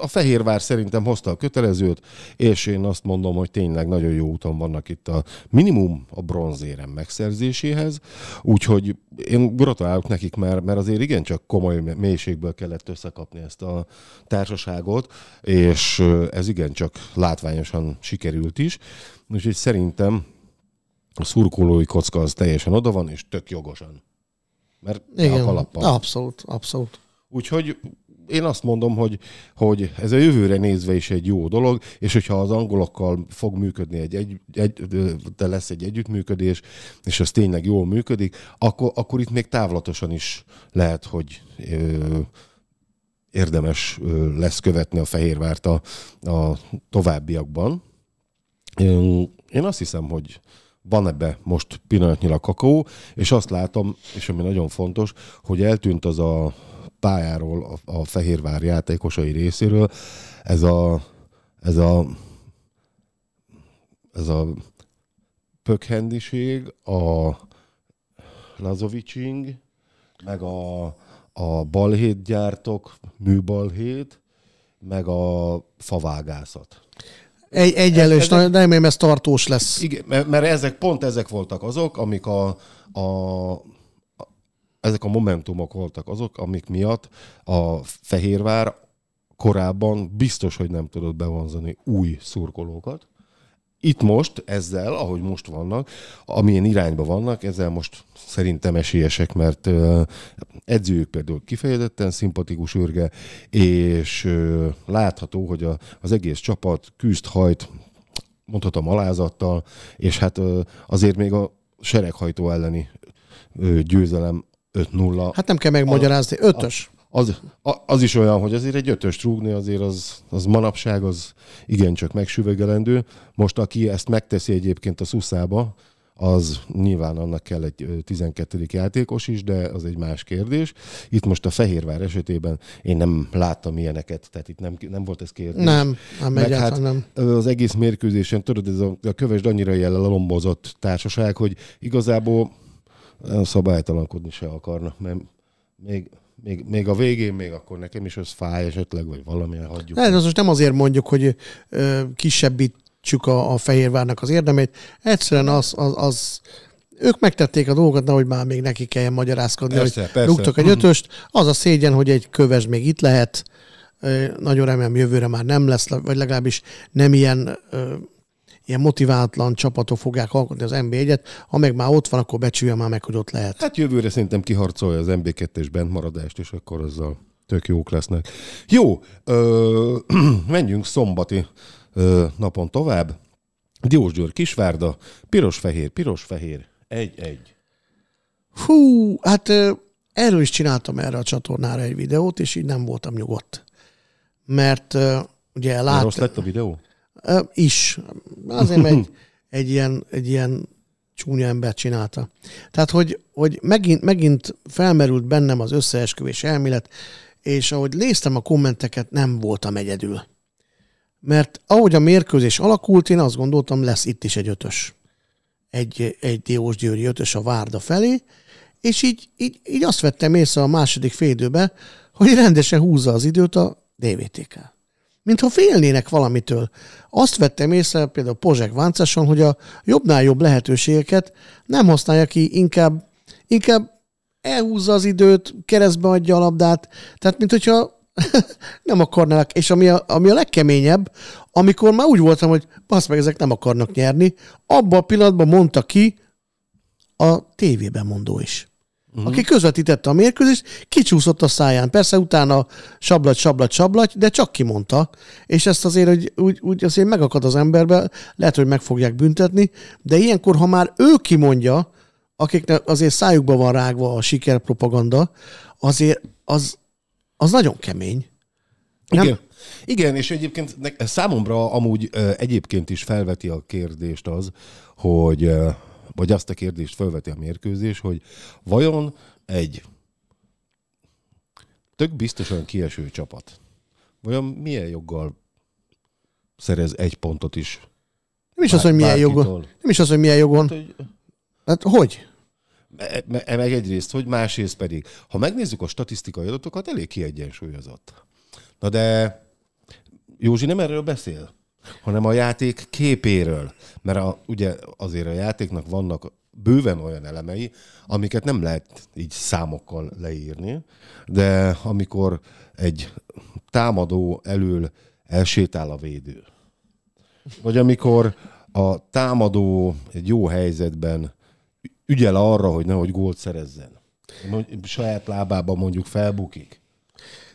a Fehérvár szerintem hozta a kötelezőt, és én azt mondom, hogy tényleg nagyon jó úton vannak itt a minimum a bronzérem megszerzéséhez, úgyhogy én gratulálok nekik, mert, mert azért igencsak komoly mélységből kellett összekapni ezt a társaságot, és ez igencsak látványosan sikerült is, úgyhogy szerintem a szurkolói kocka az teljesen oda van, és tök jogosan. Mert Igen, a Abszolút, abszolút. Úgyhogy én azt mondom, hogy, hogy ez a jövőre nézve is egy jó dolog, és hogyha az angolokkal fog működni egy, egy, egy de lesz egy együttműködés, és az tényleg jól működik, akkor, akkor itt még távlatosan is lehet, hogy ö, érdemes ö, lesz követni a Fehérvárt a, a továbbiakban. Én, én azt hiszem, hogy van ebbe most pillanatnyilag kakaó, és azt látom, és ami nagyon fontos, hogy eltűnt az a pályáról a, a Fehérvár játékosai részéről ez a, ez a ez a pökhendiség, a lazovicsing, meg a, a balhétgyártok, műbalhét, meg a favágászat. Egy, egyenlős, ezek, nem remélem ez tartós lesz. Igen, mert, mert ezek pont ezek voltak azok, amik a, a, a ezek a momentumok voltak azok, amik miatt a Fehérvár korábban biztos, hogy nem tudott bevonzani új szurkolókat, itt most ezzel, ahogy most vannak, amilyen irányba vannak, ezzel most szerintem esélyesek, mert edzőjük például kifejezetten szimpatikus őrge, és látható, hogy a, az egész csapat küzd, hajt, mondhatom alázattal, és hát azért még a sereghajtó elleni győzelem 5-0. Hát nem kell megmagyarázni, ötös az, az is olyan, hogy azért egy ötös trúgni azért az, az manapság az igencsak megsüvegelendő. Most aki ezt megteszi egyébként a szuszába, az nyilván annak kell egy 12. játékos is, de az egy más kérdés. Itt most a Fehérvár esetében én nem láttam ilyeneket, tehát itt nem, nem volt ez kérdés. Nem, nem Meg hát nem. Az egész mérkőzésen, tudod, ez a, a kövesd annyira jellel a lombozott társaság, hogy igazából szabálytalankodni se akarnak, mert még még, még a végén, még akkor nekem is az fáj esetleg, vagy valamilyen hagyjuk. Ez most nem azért mondjuk, hogy ö, kisebbítsük a, a Fehérvárnak az érdemét, egyszerűen az, az, az ők megtették a dolgot, nehogy már még neki kelljen magyarázkodni, persze, hogy persze. rúgtak egy ötöst. Az a szégyen, hogy egy köves még itt lehet, nagyon remélem jövőre már nem lesz, vagy legalábbis nem ilyen ö, ilyen motiváltlan csapatok fogják alkotni az NB1-et, ha meg már ott van, akkor becsülje már meg, hogy ott lehet. Hát jövőre szerintem kiharcolja az mb 2 es bentmaradást, és akkor azzal tök jók lesznek. Jó, ö, menjünk szombati ö, napon tovább. Diósgyőr, Kisvárda, piros-fehér, piros-fehér, egy-egy. Hú, hát ö, erről is csináltam erre a csatornára egy videót, és így nem voltam nyugodt. Mert ö, ugye lát... Rossz lett a videó? is. Azért egy, egy, ilyen, egy ilyen csúnya ember csinálta. Tehát, hogy, hogy megint, megint felmerült bennem az összeesküvés elmélet, és ahogy néztem a kommenteket, nem voltam egyedül. Mert ahogy a mérkőzés alakult, én azt gondoltam, lesz itt is egy ötös. Egy, egy Diós Győri ötös a Várda felé, és így, így, így azt vettem észre a második félidőbe, hogy rendesen húzza az időt a DVTK mintha félnének valamitől. Azt vettem észre például Pozsek Váncáson, hogy a jobbnál jobb lehetőségeket nem használja ki, inkább, inkább elhúzza az időt, keresztbe adja a labdát, tehát mint hogyha nem akarnának, és ami a, ami a legkeményebb, amikor már úgy voltam, hogy basz meg, ezek nem akarnak nyerni, abban a pillanatban mondta ki a tévében mondó is uh-huh. aki közvetítette a mérkőzést, kicsúszott a száján. Persze utána sablat, sablat, sablat, de csak kimondta. És ezt azért, hogy úgy, úgy azért megakad az emberbe, lehet, hogy meg fogják büntetni, de ilyenkor, ha már ő kimondja, akiknek azért szájukba van rágva a sikerpropaganda, azért az, az nagyon kemény. Nem? Igen. Igen, és egyébként számomra amúgy egyébként is felveti a kérdést az, hogy vagy azt a kérdést felveti a mérkőzés, hogy vajon egy tök biztosan kieső csapat, vajon milyen joggal szerez egy pontot is? Nem is az, hogy milyen bárkitól. jogon. Nem is az, hogy milyen jogon. Hát, hogy... Hát, hogy? Meg egyrészt, hogy másrészt pedig. Ha megnézzük a statisztikai adatokat, elég kiegyensúlyozott. Na de Józsi nem erről beszél hanem a játék képéről. Mert a, ugye azért a játéknak vannak bőven olyan elemei, amiket nem lehet így számokkal leírni, de amikor egy támadó elől elsétál a védő, vagy amikor a támadó egy jó helyzetben ügyel arra, hogy nehogy gólt szerezzen, saját lábába mondjuk felbukik,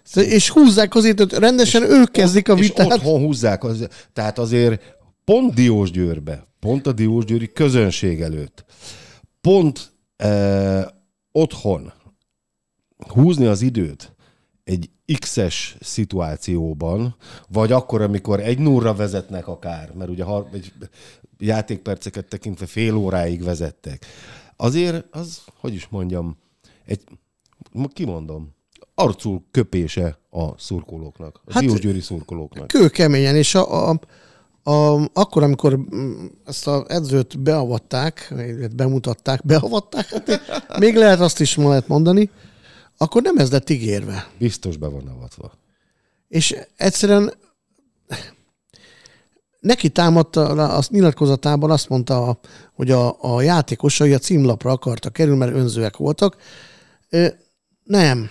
Szóval- és húzzák az hogy rendesen és ők kezdik a vitát. És otthon húzzák, Azért. tehát azért pont Diós Győrbe, pont a Diós Győri közönség előtt, pont eh, otthon húzni az időt egy X-es szituációban, vagy akkor, amikor egy nurra vezetnek akár, mert ugye ha, egy játékperceket tekintve fél óráig vezettek. Azért az, hogy is mondjam, egy, kimondom, arcul köpése a szurkolóknak, a hát, Diógyőri szurkolóknak. Kőkeményen, és a, a, a, akkor, amikor mm, ezt az edzőt beavatták, bemutatták, beavatták, hát még lehet azt is ma lehet mondani, akkor nem ez lett ígérve. Biztos be van avatva. És egyszerűen neki támadta, a nyilatkozatában azt mondta, hogy a, a játékosai a címlapra akarta kerülni, mert önzőek voltak. Nem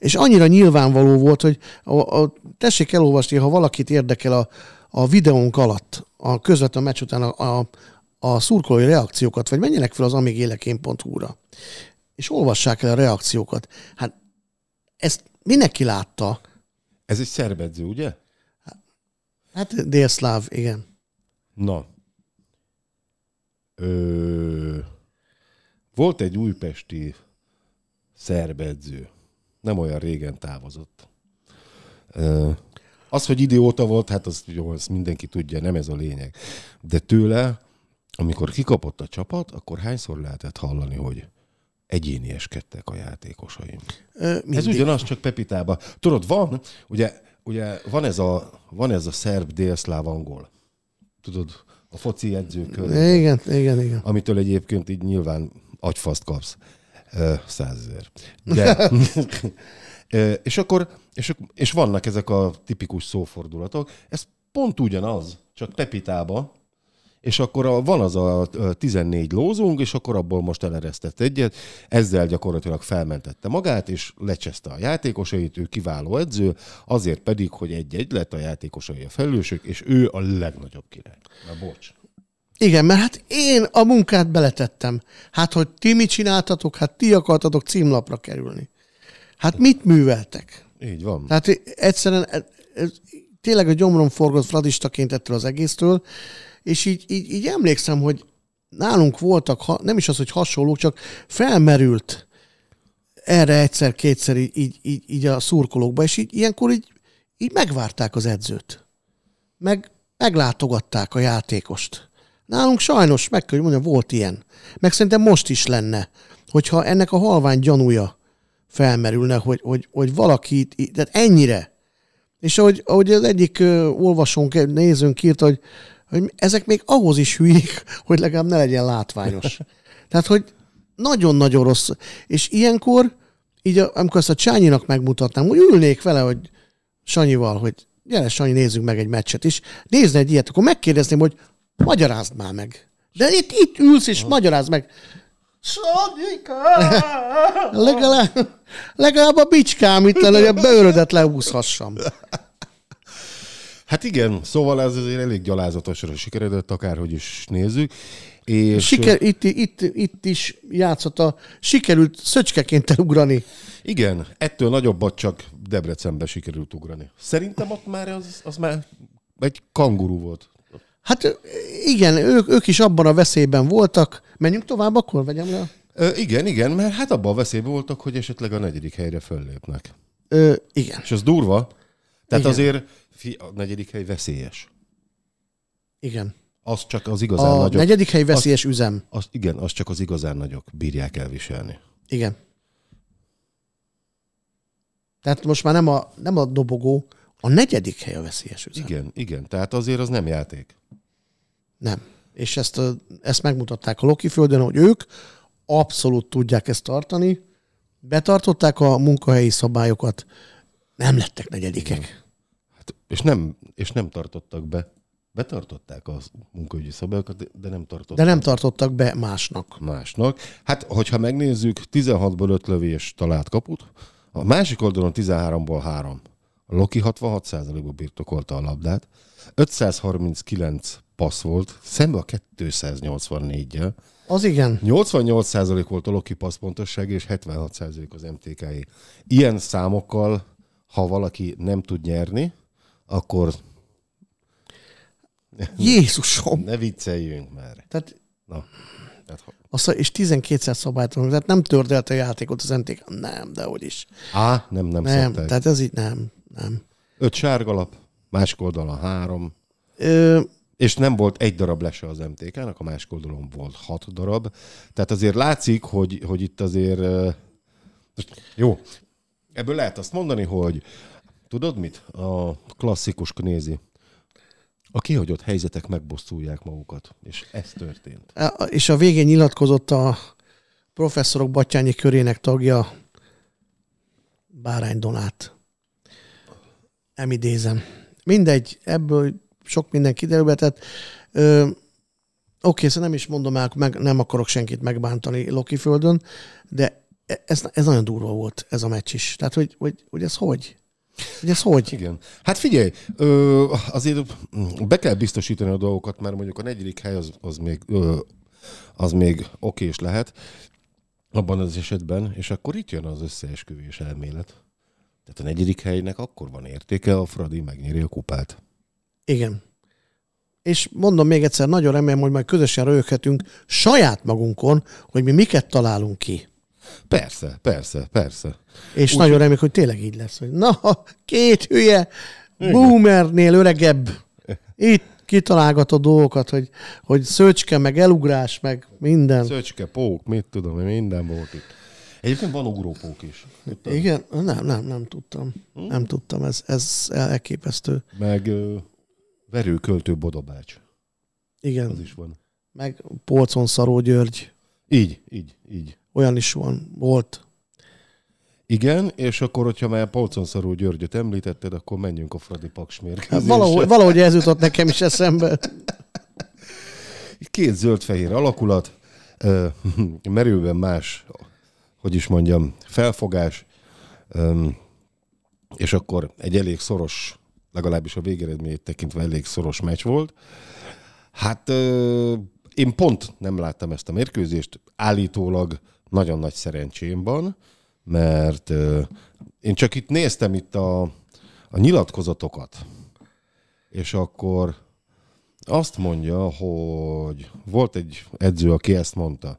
és annyira nyilvánvaló volt, hogy a, a, tessék elolvasni, ha valakit érdekel a, a videónk alatt, a közvetlen meccs után a, a, a szurkolói reakciókat, vagy menjenek fel az amigélekén.hu-ra, és olvassák el a reakciókat. Hát ezt mindenki látta. Ez egy szerbedző, ugye? Hát délszláv, igen. Na. Ö... Volt egy újpesti szerbedző nem olyan régen távozott. Az, hogy idióta volt, hát azt, jó, azt mindenki tudja, nem ez a lényeg. De tőle, amikor kikapott a csapat, akkor hányszor lehetett hallani, hogy egyénieskedtek a játékosaim. Ö, mindig. ez ugyanaz, csak Pepitába. Tudod, van, ugye, ugye van, ez a, van ez a szerb délszláv angol. Tudod, a foci edzőkör. Igen, igen, igen. Amitől egyébként így nyilván agyfaszt kapsz. Százezer. De... és akkor, és, és vannak ezek a tipikus szófordulatok. Ez pont ugyanaz, csak tepitába, és akkor a, van az a 14 lózunk, és akkor abból most eleresztett egyet, ezzel gyakorlatilag felmentette magát, és lecseszte a játékosait, ő kiváló edző, azért pedig, hogy egy-egy lett a játékosai a felelősök, és ő a legnagyobb király. Na bocs. Igen, mert hát én a munkát beletettem. Hát, hogy ti mit csináltatok, hát ti akartatok címlapra kerülni. Hát mit műveltek? Így van. Tehát egyszerűen tényleg a gyomrom forgott fradistaként ettől az egésztől, és így, így, így emlékszem, hogy nálunk voltak, nem is az, hogy hasonlók, csak felmerült erre egyszer-kétszer így, így, így, így a szurkolókba, és így, ilyenkor így, így megvárták az edzőt. Meg meglátogatták a játékost. Nálunk sajnos, meg kell, hogy mondjam, volt ilyen. Meg szerintem most is lenne, hogyha ennek a halvány gyanúja felmerülne, hogy, hogy, hogy valaki, tehát ennyire. És ahogy, ahogy az egyik olvasónk, nézőnk írta, hogy, hogy ezek még ahhoz is hülyék, hogy legalább ne legyen látványos. Tehát, hogy nagyon-nagyon rossz. És ilyenkor, így amikor ezt a Csányinak megmutatnám, úgy ülnék vele, hogy Sanyival, hogy gyere Sanyi, nézzük meg egy meccset is. Nézne egy ilyet, akkor megkérdezném, hogy Magyarázd már meg. De itt, itt ülsz és ha. magyarázd meg. Sodika! legalább, legalább a bicskám itt lenne, hogy a bőrödet leúszhassam. Hát igen, szóval ez azért elég gyalázatosra sikeredett, akárhogy is nézzük. És... Siker, itt, itt, itt is játszott a sikerült szöcskeként elugrani. Igen, ettől nagyobbat csak Debrecenbe sikerült ugrani. Szerintem ott már az, az már egy kanguru volt. Hát igen, ők, ők is abban a veszélyben voltak. Menjünk tovább akkor, vegyem le? Ö, igen, igen, mert hát abban a veszélyben voltak, hogy esetleg a negyedik helyre föllépnek. Ö, igen. És az durva. Tehát igen. azért fi, a negyedik hely veszélyes. Igen. Az csak az igazán a nagyok. A negyedik hely veszélyes az, üzem. Az, igen, az csak az igazán nagyok bírják elviselni. Igen. Tehát most már nem a, nem a dobogó, a negyedik hely a veszélyes üzem. Igen, igen. Tehát azért az nem játék. Nem. És ezt, a, ezt megmutatták a Loki földön, hogy ők abszolút tudják ezt tartani, betartották a munkahelyi szabályokat, nem lettek negyedikek. Hát, és, nem, és nem tartottak be. Betartották a munkahelyi szabályokat, de nem tartottak. De nem tartottak be másnak. Másnak. Hát, hogyha megnézzük, 16-ból 5 lövés talált kaput, a másik oldalon 13-ból 3. A Loki 66%-ba birtokolta a labdát, 539 passz volt, szembe a 284 -e. Az igen. 88% volt a Loki passz pontosság, és 76% az mtk -i. E. Ilyen számokkal, ha valaki nem tud nyerni, akkor... Jézusom! Ne vicceljünk már. Tehát... Na. Tehát, ha... Azt, és 12-szer szabálytalan, tehát nem tördelt a játékot az MTK. E. Nem, de hogy is. Á, nem, nem, nem szokták. Tehát ez így nem, nem. Öt sárgalap, másik oldalon három. Ö, és nem volt egy darab lese az MTK-nak, a másik oldalon volt hat darab. Tehát azért látszik, hogy, hogy itt azért... Jó, ebből lehet azt mondani, hogy tudod mit? A klasszikus nézi. A kihagyott helyzetek megbosszulják magukat, és ez történt. És a végén nyilatkozott a professzorok Batyányi körének tagja Bárány Donát. Nem idézem. Mindegy, ebből sok minden ö, Oké, szóval nem is mondom el, meg, nem akarok senkit megbántani Loki földön, de e, ez, ez nagyon durva volt, ez a meccs is. Tehát, hogy, hogy, hogy ez hogy? Hogy ez hogy? Igen. Hát figyelj, ö, azért be kell biztosítani a dolgokat, mert mondjuk a negyedik hely az, az még, ö, az még okés lehet abban az esetben, és akkor itt jön az összeesküvés elmélet. Tehát a negyedik helynek akkor van értéke, a Fradi megnyeri a kupát. Igen. És mondom még egyszer, nagyon remélem, hogy majd közösen röhöghetünk saját magunkon, hogy mi miket találunk ki. Persze, persze, persze. És Úgy... nagyon remélem, hogy tényleg így lesz. Hogy na, két hülye, Igen. boomernél öregebb, itt a dolgokat, hogy, hogy szöcske, meg elugrás, meg minden. Szöcske, pók, mit tudom, minden volt itt. Egyébként van ugrópók is. Tudtad? Igen? Nem, nem, nem tudtam. Hm? Nem tudtam, ez, ez elképesztő. Meg Verőköltő Bodobács. Igen. Az is van. Meg Polcon Szaró György. Így, így, így. Olyan is van, volt. Igen, és akkor, hogyha már Polcon Szaró Györgyöt említetted, akkor menjünk a Fradi Paks mérkőzésre. Hát valahogy, valahogy ez jutott nekem is eszembe. Két zöld-fehér alakulat, merőben más, hogy is mondjam, felfogás, és akkor egy elég szoros legalábbis a végeredményét tekintve elég szoros meccs volt. Hát én pont nem láttam ezt a mérkőzést, állítólag nagyon nagy szerencsém van, mert én csak itt néztem itt a, a nyilatkozatokat, és akkor azt mondja, hogy volt egy edző, aki ezt mondta,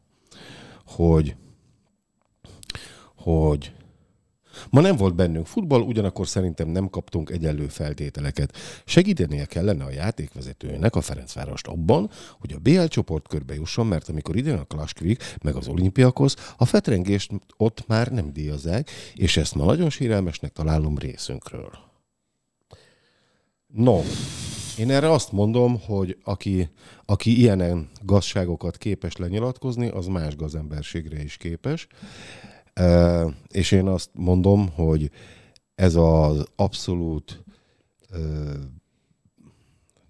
hogy hogy Ma nem volt bennünk futball, ugyanakkor szerintem nem kaptunk egyenlő feltételeket. Segítenie kellene a játékvezetőnek a Ferencvárost abban, hogy a BL csoport körbe jusson, mert amikor idén a Klaskvik, meg az olimpiakhoz, a fetrengést ott már nem díjazák, és ezt ma nagyon sérelmesnek találom részünkről. No, én erre azt mondom, hogy aki, aki ilyenen gazságokat képes lenyilatkozni, az más gazemberségre is képes. És én azt mondom, hogy ez az abszolút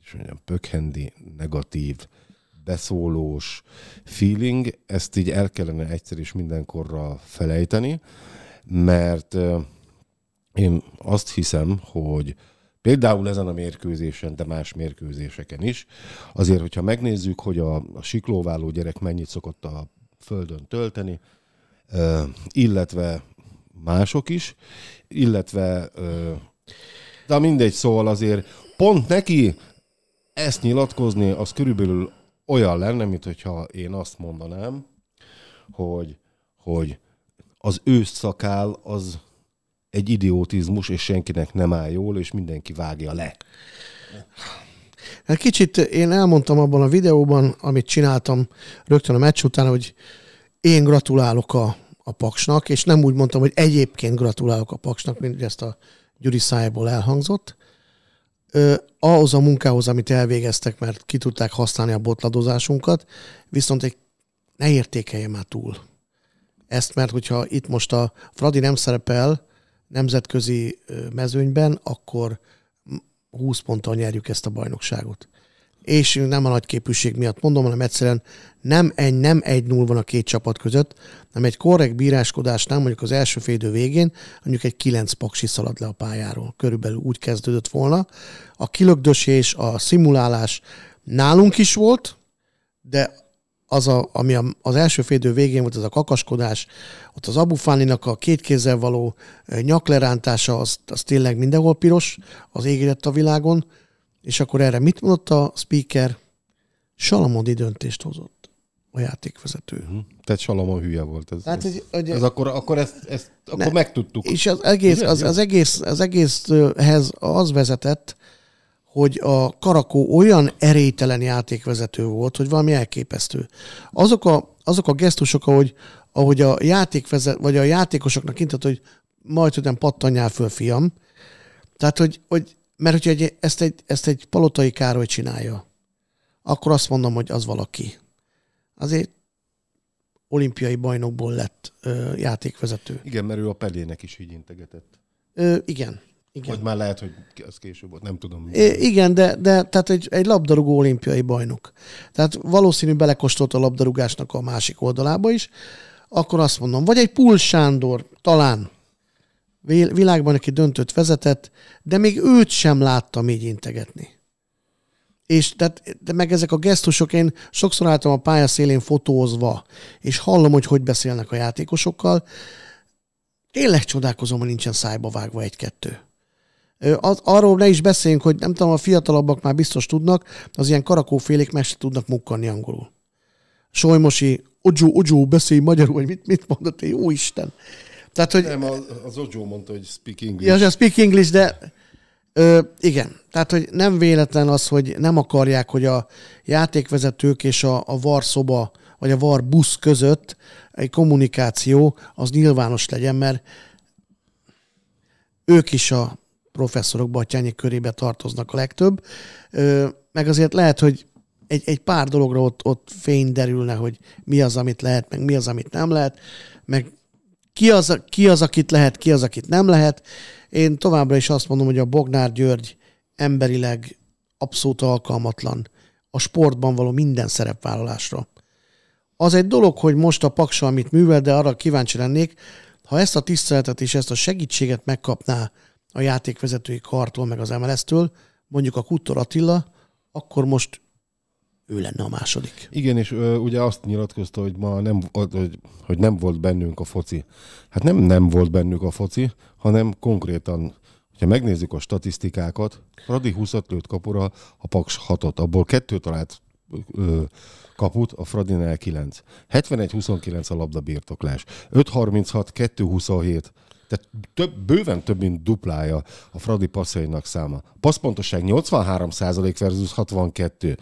és mondjam, pökhendi, negatív, beszólós feeling, ezt így el kellene egyszer és mindenkorra felejteni, mert én azt hiszem, hogy például ezen a mérkőzésen, de más mérkőzéseken is, azért, hogyha megnézzük, hogy a, a siklóváló gyerek mennyit szokott a földön tölteni, illetve mások is, illetve de mindegy, szóval azért pont neki ezt nyilatkozni, az körülbelül olyan lenne, mint hogyha én azt mondanám, hogy, hogy az szakál az egy idiotizmus, és senkinek nem áll jól, és mindenki vágja le. Hát kicsit én elmondtam abban a videóban, amit csináltam rögtön a meccs után, hogy én gratulálok a, a Paksnak, és nem úgy mondtam, hogy egyébként gratulálok a Paksnak, mint ezt a Gyuri szájából elhangzott, ö, ahhoz a munkához, amit elvégeztek, mert ki tudták használni a botladozásunkat, viszont egy, ne értékelje már túl ezt, mert hogyha itt most a Fradi nem szerepel nemzetközi mezőnyben, akkor 20 ponttal nyerjük ezt a bajnokságot és nem a nagy képűség miatt mondom, hanem egyszerűen nem egy, nem egy null van a két csapat között, nem egy korrekt nem mondjuk az első félidő végén mondjuk egy kilenc paksi szalad le a pályáról. Körülbelül úgy kezdődött volna. A kilögdösés, a szimulálás nálunk is volt, de az, a, ami a, az első félidő végén volt, az a kakaskodás, ott az Abufáninak a két kézzel való nyaklerántása, az, az tényleg mindenhol piros, az ég a világon és akkor erre mit mondott a speaker? Salamodi döntést hozott a játékvezető. Uh-huh. Tehát Salamon hülye volt ez. Tehát, ez, hogy, hogy ez akkor, akkor ezt, ezt akkor ne. megtudtuk. És az egész, az, az, egész, az egészhez az vezetett, hogy a Karakó olyan erélytelen játékvezető volt, hogy valami elképesztő. Azok a, azok a gesztusok, ahogy, ahogy a játékvezet, vagy a játékosoknak intett, hogy majd, hogy nem pattanjál föl, fiam. Tehát, hogy, hogy mert hogyha egy, ezt, egy, ezt egy Palotai Károly csinálja, akkor azt mondom, hogy az valaki. Azért olimpiai bajnokból lett ö, játékvezető. Igen, mert ő a Pelének is így integetett. Ö, igen. igen. Vagy már lehet, hogy az később volt, nem tudom. É, igen, de, de tehát egy, egy labdarúgó olimpiai bajnok. Tehát valószínű belekostolt a labdarúgásnak a másik oldalába is. Akkor azt mondom, vagy egy Pul Sándor, talán világban, aki döntött vezetett, de még őt sem láttam így integetni. És de, de meg ezek a gesztusok, én sokszor álltam a pályaszélén fotózva, és hallom, hogy hogy beszélnek a játékosokkal. Tényleg csodálkozom, hogy nincsen szájba vágva egy-kettő. Az, arról ne is beszéljünk, hogy nem tudom, a fiatalabbak már biztos tudnak, az ilyen karakófélék meg se tudnak mukkanni angolul. Solymosi, ugyú, ugyú, beszélj magyarul, hogy mit, mit mondott, jó Isten tehát, hogy, nem, az, Ojo mondta, hogy speak English. Ja, az a speak English, de ö, igen. Tehát, hogy nem véletlen az, hogy nem akarják, hogy a játékvezetők és a, a VAR szoba, vagy a VAR busz között egy kommunikáció az nyilvános legyen, mert ők is a professzorok batyányi körébe tartoznak a legtöbb. Ö, meg azért lehet, hogy egy, egy pár dologra ott, ott fény derülne, hogy mi az, amit lehet, meg mi az, amit nem lehet, meg ki az, ki az, akit lehet, ki az, akit nem lehet. Én továbbra is azt mondom, hogy a Bognár György emberileg abszolút alkalmatlan a sportban való minden szerepvállalásra. Az egy dolog, hogy most a paksa, amit művel, de arra kíváncsi lennék, ha ezt a tiszteletet és ezt a segítséget megkapná a játékvezetői kartól, meg az MLS-től, mondjuk a Kuttor Attila, akkor most ő lenne a második. Igen, és ö, ugye azt nyilatkozta, hogy ma nem, hogy, hogy nem volt bennünk a foci. Hát nem nem volt bennük a foci, hanem konkrétan, hogyha megnézzük a statisztikákat, Radi 20-at lőtt kapura, a Paks 6-ot, abból kettő talált ö, kaput, a Fradinál 9. 71-29 a labda birtoklás. 5-36-2-27 tehát több, bőven több, mint duplája a Fradi passzainak száma. Passzpontosság 83% versus 62.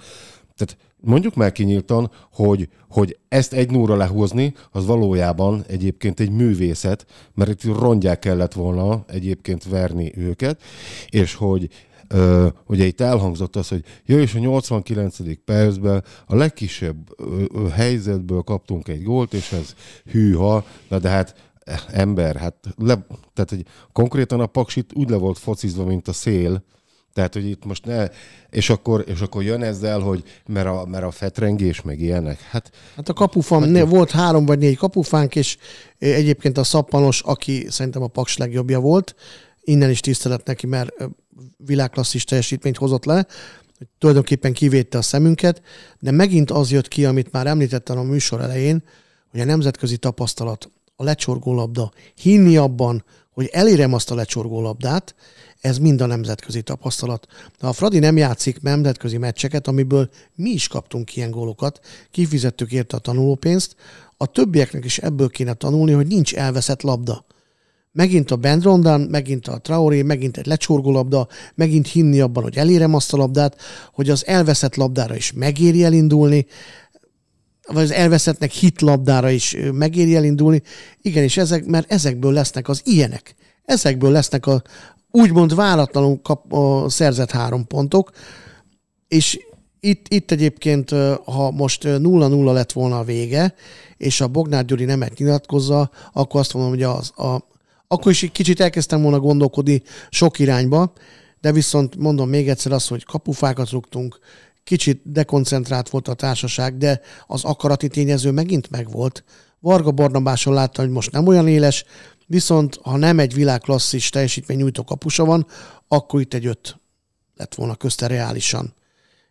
Tehát mondjuk már kinyíltan, hogy, hogy ezt egy nóra lehozni, az valójában egyébként egy művészet, mert itt rongyá kellett volna egyébként verni őket, és hogy ö, ugye itt elhangzott az, hogy jó, és a 89. percben a legkisebb ö, ö, helyzetből kaptunk egy gólt, és ez hűha, na de hát eh, ember, hát le, tehát hogy konkrétan a paksit úgy le volt focizva, mint a szél, tehát, hogy itt most ne, és akkor, és akkor jön ezzel, hogy mert a, mert a fetrengés, meg ilyenek. Hát, hát a kapufán, hát, ne, volt három vagy négy kapufánk, és egyébként a szappanos, aki szerintem a Paks legjobbja volt, innen is tisztelet neki, mert világklasszis teljesítményt hozott le, hogy tulajdonképpen kivédte a szemünket, de megint az jött ki, amit már említettem a műsor elején, hogy a nemzetközi tapasztalat, a labda, hinni abban, hogy elérem azt a labdát, ez mind a nemzetközi tapasztalat. De a Fradi nem játszik nemzetközi meccseket, amiből mi is kaptunk ilyen gólokat, kifizettük érte a tanulópénzt, a többieknek is ebből kéne tanulni, hogy nincs elveszett labda. Megint a Bendrondán, megint a Traoré, megint egy labda, megint hinni abban, hogy elérem azt a labdát, hogy az elveszett labdára is megéri elindulni, vagy az elveszettnek hit labdára is megéri elindulni. Igen, és ezek, mert ezekből lesznek az ilyenek. Ezekből lesznek a, úgymond váratlanul kap, ö, szerzett három pontok, és itt, itt egyébként, ha most 0-0 lett volna a vége, és a Bognár Gyuri nemet nyilatkozza, akkor azt mondom, hogy az, a, akkor is egy kicsit elkezdtem volna gondolkodni sok irányba, de viszont mondom még egyszer azt, hogy kapufákat rúgtunk, kicsit dekoncentrált volt a társaság, de az akarati tényező megint megvolt. Varga Barnabáson láttam, hogy most nem olyan éles, viszont ha nem egy világklasszis teljesítmény nyújtó kapusa van, akkor itt egy öt lett volna közte reálisan.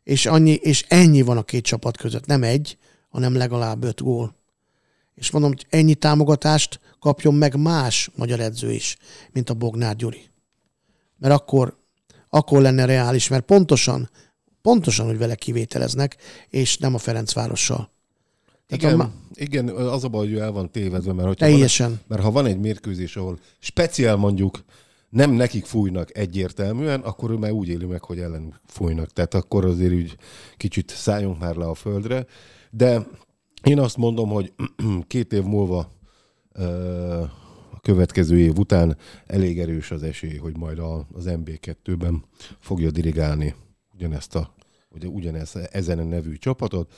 És, annyi, és ennyi van a két csapat között, nem egy, hanem legalább öt gól. És mondom, hogy ennyi támogatást kapjon meg más magyar edző is, mint a Bognár Gyuri. Mert akkor, akkor lenne reális, mert pontosan, pontosan, hogy vele kivételeznek, és nem a Ferencvárossal. Igen, a... igen, az a baj, hogy el van tévedve, mert, hogyha Van, mert ha van egy mérkőzés, ahol speciál mondjuk nem nekik fújnak egyértelműen, akkor ő már úgy éli meg, hogy ellen fújnak. Tehát akkor azért úgy kicsit szálljunk már le a földre. De én azt mondom, hogy két év múlva a következő év után elég erős az esély, hogy majd az MB2-ben fogja dirigálni ugyanezt a ugye ugyanezt ezen a nevű csapatot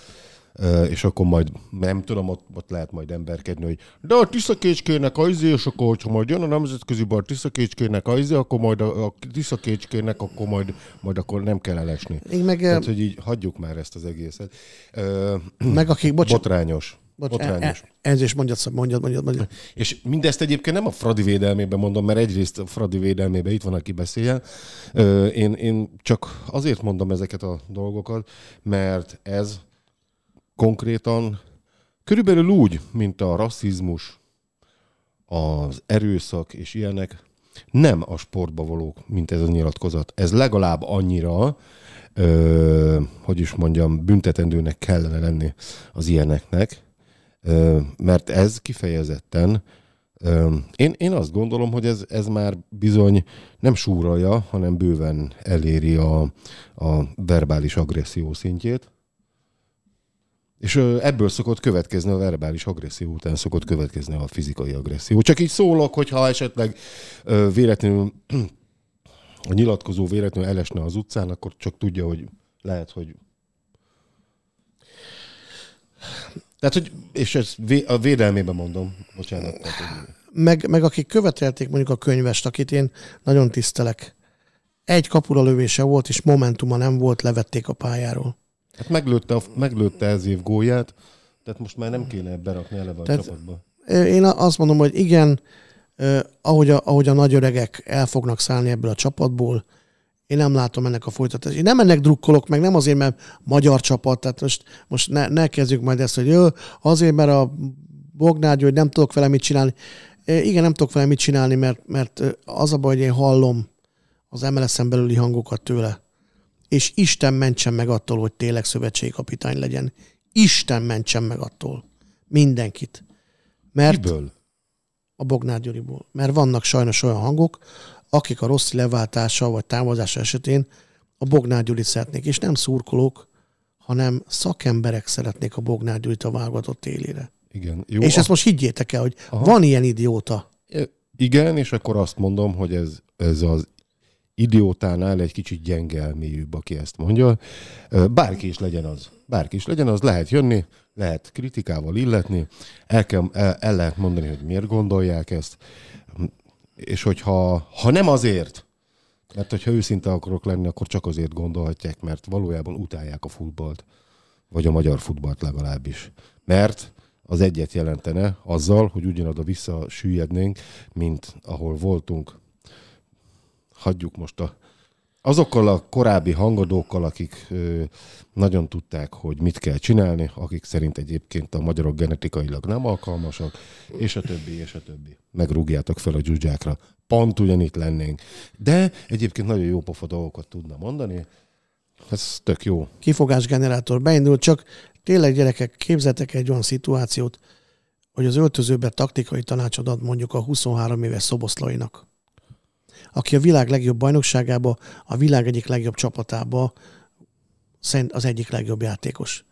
és akkor majd, nem tudom, ott, ott lehet majd emberkedni, hogy de a tiszakécskének a izé, és akkor, hogyha majd jön a nemzetközi bar tiszakécskének a izé, akkor majd a, a tiszakécskének, akkor majd, majd akkor nem kell elesni. Én meg, Tehát, hogy így hagyjuk már ezt az egészet. Meg akik, bocsánat. Botrányos. botrányos. Ez e- is mondjad, mondjad, mondjad, mondjad. És mindezt egyébként nem a Fradi védelmében mondom, mert egyrészt a Fradi védelmében itt van, aki beszél. Én, én csak azért mondom ezeket a dolgokat, mert ez konkrétan körülbelül úgy, mint a rasszizmus, az erőszak és ilyenek, nem a sportba valók, mint ez a nyilatkozat. Ez legalább annyira, ö, hogy is mondjam, büntetendőnek kellene lenni az ilyeneknek, ö, mert ez kifejezetten, ö, én, én azt gondolom, hogy ez, ez már bizony nem súralja, hanem bőven eléri a, a verbális agresszió szintjét. És ebből szokott következni a verbális agresszió után, szokott következni a fizikai agresszió. Csak így szólok, hogyha esetleg véletlenül a nyilatkozó véletlenül elesne az utcán, akkor csak tudja, hogy lehet, hogy... Tehát, hogy, és ezt a védelmében mondom, bocsánat. Tehát, hogy... meg, meg akik követelték mondjuk a könyvest, akit én nagyon tisztelek, egy kapura lövése volt, és momentuma nem volt, levették a pályáról. Hát meglőtte, a, meglőtte ez év gólját, tehát most már nem kéne berakni eleve a tehát csapatba. Én azt mondom, hogy igen, ahogy a, ahogy a nagy öregek el fognak szállni ebből a csapatból, én nem látom ennek a folytatását. Én nem ennek drukkolok, meg nem azért, mert magyar csapat, tehát most, most ne, ne kezdjük majd ezt, hogy jó, azért, mert a bognágy, hogy nem tudok vele mit csinálni. Igen, nem tudok vele mit csinálni, mert, mert az a baj, hogy én hallom az MLS-en belüli hangokat tőle és Isten mentsen meg attól, hogy tényleg kapitány legyen. Isten mentsen meg attól. Mindenkit. Mert Miből? A Bognár Gyuriból. Mert vannak sajnos olyan hangok, akik a rossz leváltása vagy távozása esetén a Bognár Gyurit szeretnék, és nem szurkolók, hanem szakemberek szeretnék a Bognár Gyurit a válogatott élére. Igen. Jó, és a... ezt most higgyétek el, hogy Aha. van ilyen idióta. Igen, és akkor azt mondom, hogy ez, ez az idiótánál egy kicsit gyengelmélyűbb, aki ezt mondja. Bárki is legyen az. Bárki is legyen az, lehet jönni, lehet kritikával illetni, el, kell, el, el lehet mondani, hogy miért gondolják ezt, és hogyha ha nem azért, mert hogyha őszinte akarok lenni, akkor csak azért gondolhatják, mert valójában utálják a futballt, vagy a magyar futballt legalábbis. Mert az egyet jelentene azzal, hogy ugyanoda vissza süllyednénk, mint ahol voltunk hagyjuk most a azokkal a korábbi hangadókkal, akik ö, nagyon tudták, hogy mit kell csinálni, akik szerint egyébként a magyarok genetikailag nem alkalmasak, és a többi, és a többi. Megrúgjátok fel a dzsuzsákra. Pont ugyanitt lennénk. De egyébként nagyon jó pofa dolgokat tudna mondani. Ez tök jó. Kifogásgenerátor beindul, csak tényleg gyerekek, képzeltek egy olyan szituációt, hogy az öltözőbe taktikai tanácsot ad mondjuk a 23 éves szoboszlainak aki a világ legjobb bajnokságába, a világ egyik legjobb csapatába szerint az egyik legjobb játékos.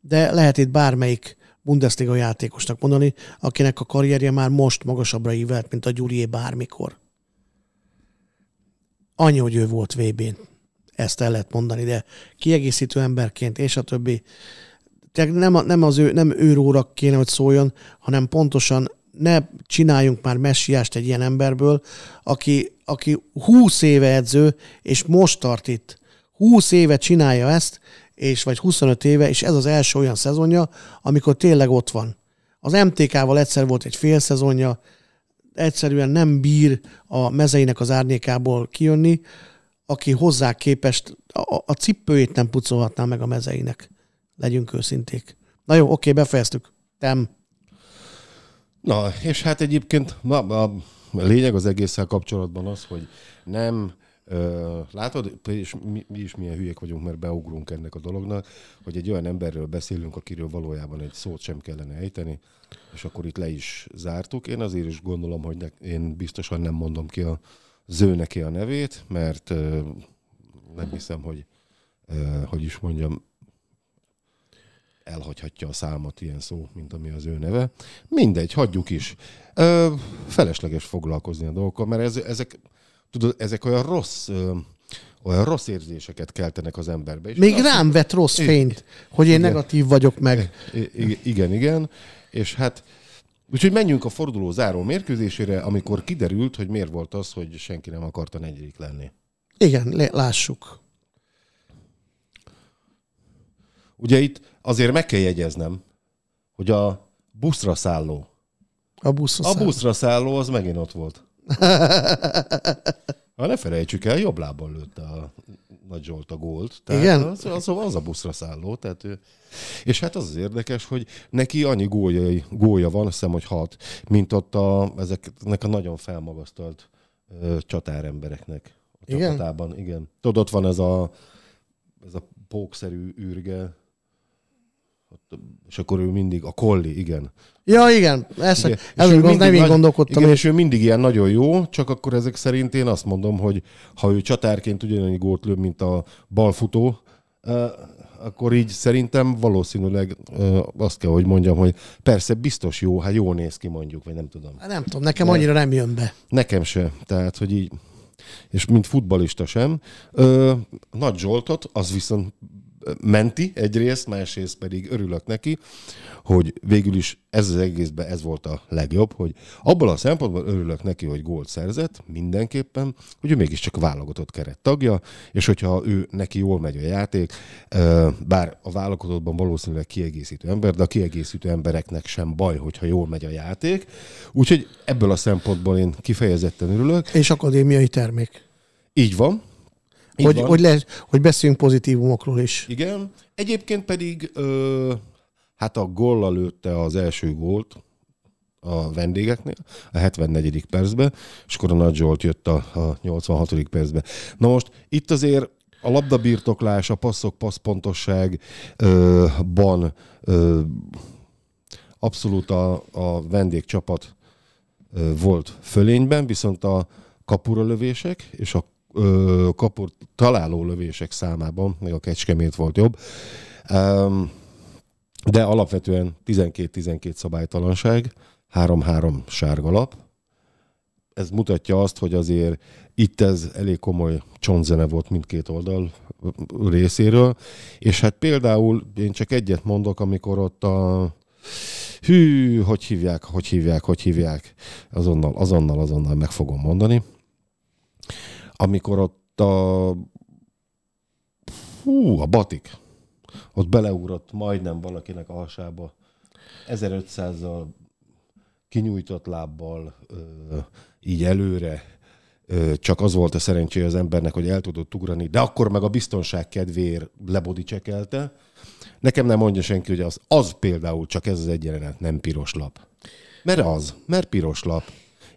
De lehet itt bármelyik Bundesliga játékosnak mondani, akinek a karrierje már most magasabbra ívelt, mint a Gyurié bármikor. Annyi, hogy ő volt VB-n. Ezt el lehet mondani, de kiegészítő emberként és a többi. Tehát nem, nem, az ő, nem őróra kéne, hogy szóljon, hanem pontosan ne csináljunk már messiást egy ilyen emberből, aki, aki 20 éve edző, és most tart itt. 20 éve csinálja ezt, és vagy 25 éve, és ez az első olyan szezonja, amikor tényleg ott van. Az MTK-val egyszer volt egy fél szezonja, egyszerűen nem bír a mezeinek az árnyékából kijönni, aki hozzá képest a, a cipőjét nem pucolhatná meg a mezeinek. Legyünk őszinték. Na jó, oké, befejeztük. Tem. Na, és hát egyébként na, a lényeg az egésszel kapcsolatban az, hogy nem látod, és mi, is milyen hülyék vagyunk, mert beugrunk ennek a dolognak, hogy egy olyan emberről beszélünk, akiről valójában egy szót sem kellene ejteni, és akkor itt le is zártuk. Én azért is gondolom, hogy ne, én biztosan nem mondom ki a zőneki a nevét, mert nem hiszem, hogy hogy is mondjam, elhagyhatja a számot ilyen szó, mint ami az ő neve. Mindegy, hagyjuk is. Ö, felesleges foglalkozni a dolgokkal, mert ez, ezek, tudod, ezek olyan rossz ö, olyan rossz érzéseket keltenek az emberbe. És Még rám mondja, vett rossz fényt, igen, hogy én igen, negatív vagyok meg. Igen, igen, igen. És hát Úgyhogy menjünk a forduló záró mérkőzésére, amikor kiderült, hogy miért volt az, hogy senki nem akarta negyedik lenni. Igen, lássuk. Ugye itt azért meg kell jegyeznem, hogy a buszra szálló. A buszra, a buszra szálló az megint ott volt. Ha ne felejtsük el, jobb lábbal lőtt a Nagy Zsolt a gólt. Tehát Igen? Az, az, az a buszra szálló. Tehát ő... És hát az az érdekes, hogy neki annyi gólja, gólya van, azt hiszem, hogy hat, mint ott a, ezeknek a nagyon felmagasztalt ö, csatárembereknek a Igen? Igen. Tudod, ott van ez a, ez a pókszerű űrge, és akkor ő mindig, a Kolli, igen. Ja, igen, ezt, igen. Ezzel gond, nem így gondolkodtam. Igen, és... ő mindig ilyen nagyon jó, csak akkor ezek szerint én azt mondom, hogy ha ő csatárként ugyanannyi gólt lő, mint a balfutó, akkor így szerintem valószínűleg azt kell, hogy mondjam, hogy persze biztos jó, hát jó néz ki mondjuk, vagy nem tudom. Hát nem tudom, nekem De annyira nem jön be. Nekem se, tehát hogy így, és mint futbalista sem. Nagy Zsoltot, az viszont menti egyrészt, másrészt pedig örülök neki, hogy végül is ez az egészben ez volt a legjobb, hogy abból a szempontból örülök neki, hogy gólt szerzett mindenképpen, hogy ő mégiscsak válogatott keret tagja, és hogyha ő neki jól megy a játék, bár a válogatottban valószínűleg kiegészítő ember, de a kiegészítő embereknek sem baj, hogyha jól megy a játék. Úgyhogy ebből a szempontból én kifejezetten örülök. És akadémiai termék. Így van, hogy, hogy, le, hogy beszéljünk pozitívumokról is. Igen. Egyébként pedig ö, hát a golla lőtte az első gólt a vendégeknél, a 74. percben, és akkor a Nagy Zsolt jött a, a 86. percben. Na most itt azért a labdabirtoklás, a passzok, passzpontosságban abszolút a, a vendégcsapat ö, volt fölényben, viszont a kapura lövések és a ö, kapott találó lövések számában, még a Kecskemét volt jobb. Um, de alapvetően 12-12 szabálytalanság, 3-3 sárgalap. Ez mutatja azt, hogy azért itt ez elég komoly csontzene volt mindkét oldal részéről. És hát például én csak egyet mondok, amikor ott a hű, hogy hívják, hogy hívják, hogy hívják, azonnal, azonnal, azonnal meg fogom mondani amikor ott a... Hú, a batik. Ott beleugrott majdnem valakinek a hasába. 1500-zal kinyújtott lábbal, ö, így előre. Ö, csak az volt a szerencséje az embernek, hogy el tudott ugrani, de akkor meg a biztonság kedvéért lebodicsekelte. Nekem nem mondja senki, hogy az, az például csak ez az egyenlet nem piros lap. Mert az, mert piros lap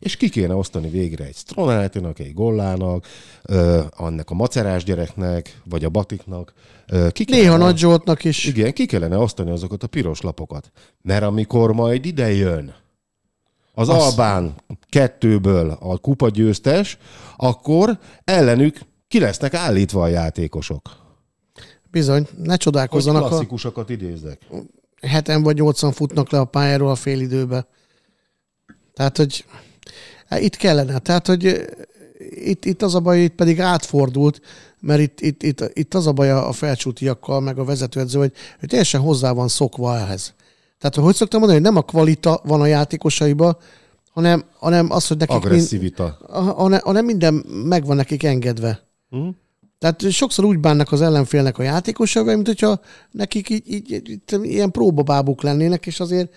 és ki kéne osztani végre egy Stronátinak, egy Gollának, ö, annak a macerás gyereknek, vagy a Batiknak. Ö, ki kellene, Néha Nagy Zsoltnak is. Igen, ki kellene osztani azokat a piros lapokat. Mert amikor majd ide jön az Azt. Albán kettőből a kupa győztes, akkor ellenük ki lesznek állítva a játékosok. Bizony, ne csodálkozzanak. Hogy klasszikusokat a... idézek. Heten vagy nyolcan futnak le a pályáról a fél időbe. Tehát, hogy Hát itt kellene. Tehát, hogy eh, itt, itt az a baj, itt pedig átfordult, mert itt, itt, itt, itt az a baj a felcsútiakkal, meg a vezetőedző, hogy, hogy teljesen hozzá van szokva ehhez. Tehát, hogy szoktam mondani, hogy nem a kvalita van a játékosaiba, hanem, hanem az, hogy nekik... Agresszivita. Ah, Min, hanem, minden megvan nekik engedve. Hm? Tehát sokszor úgy bánnak az ellenfélnek a játékosai, mint hogyha nekik így, így, így, így ilyen próbabábuk lennének, és azért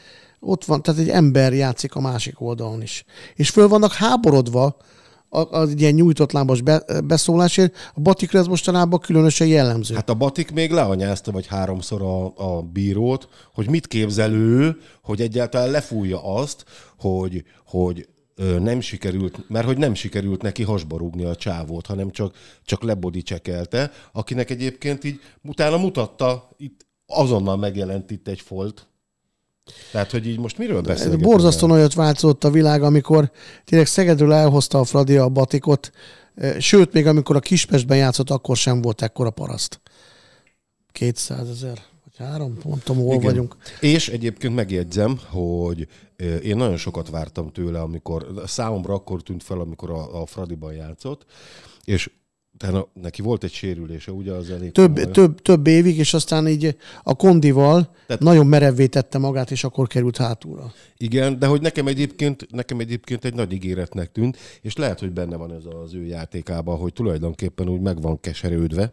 ott van, tehát egy ember játszik a másik oldalon is. És föl vannak háborodva az ilyen nyújtott lábas be, beszólásért. A batikra ez mostanában különösen jellemző. Hát a batik még leanyázta vagy háromszor a, a bírót, hogy mit képzelő, hogy egyáltalán lefújja azt, hogy, hogy nem sikerült, mert hogy nem sikerült neki hasba rúgni a csávót, hanem csak, csak lebodicsekelte, akinek egyébként így utána mutatta, itt azonnal megjelent itt egy folt, tehát, hogy így most miről beszélünk? Borzasztó nagyot változott a világ, amikor tényleg Szegedről elhozta a Fradi a batikot, eh, sőt, még amikor a Kispestben játszott, akkor sem volt ekkora paraszt. 200 ezer vagy három, nem tudom, hol Igen. vagyunk. És egyébként megjegyzem, hogy eh, én nagyon sokat vártam tőle, amikor számomra akkor tűnt fel, amikor a, a Fradiban játszott, és tehát neki volt egy sérülése, ugye az elég több, több, több évig, és aztán így a kondival tehát, nagyon merevvé tette magát, és akkor került hátulra. Igen, de hogy nekem egyébként, nekem egyébként egy nagy ígéretnek tűnt, és lehet, hogy benne van ez az ő játékában, hogy tulajdonképpen úgy meg van keserődve.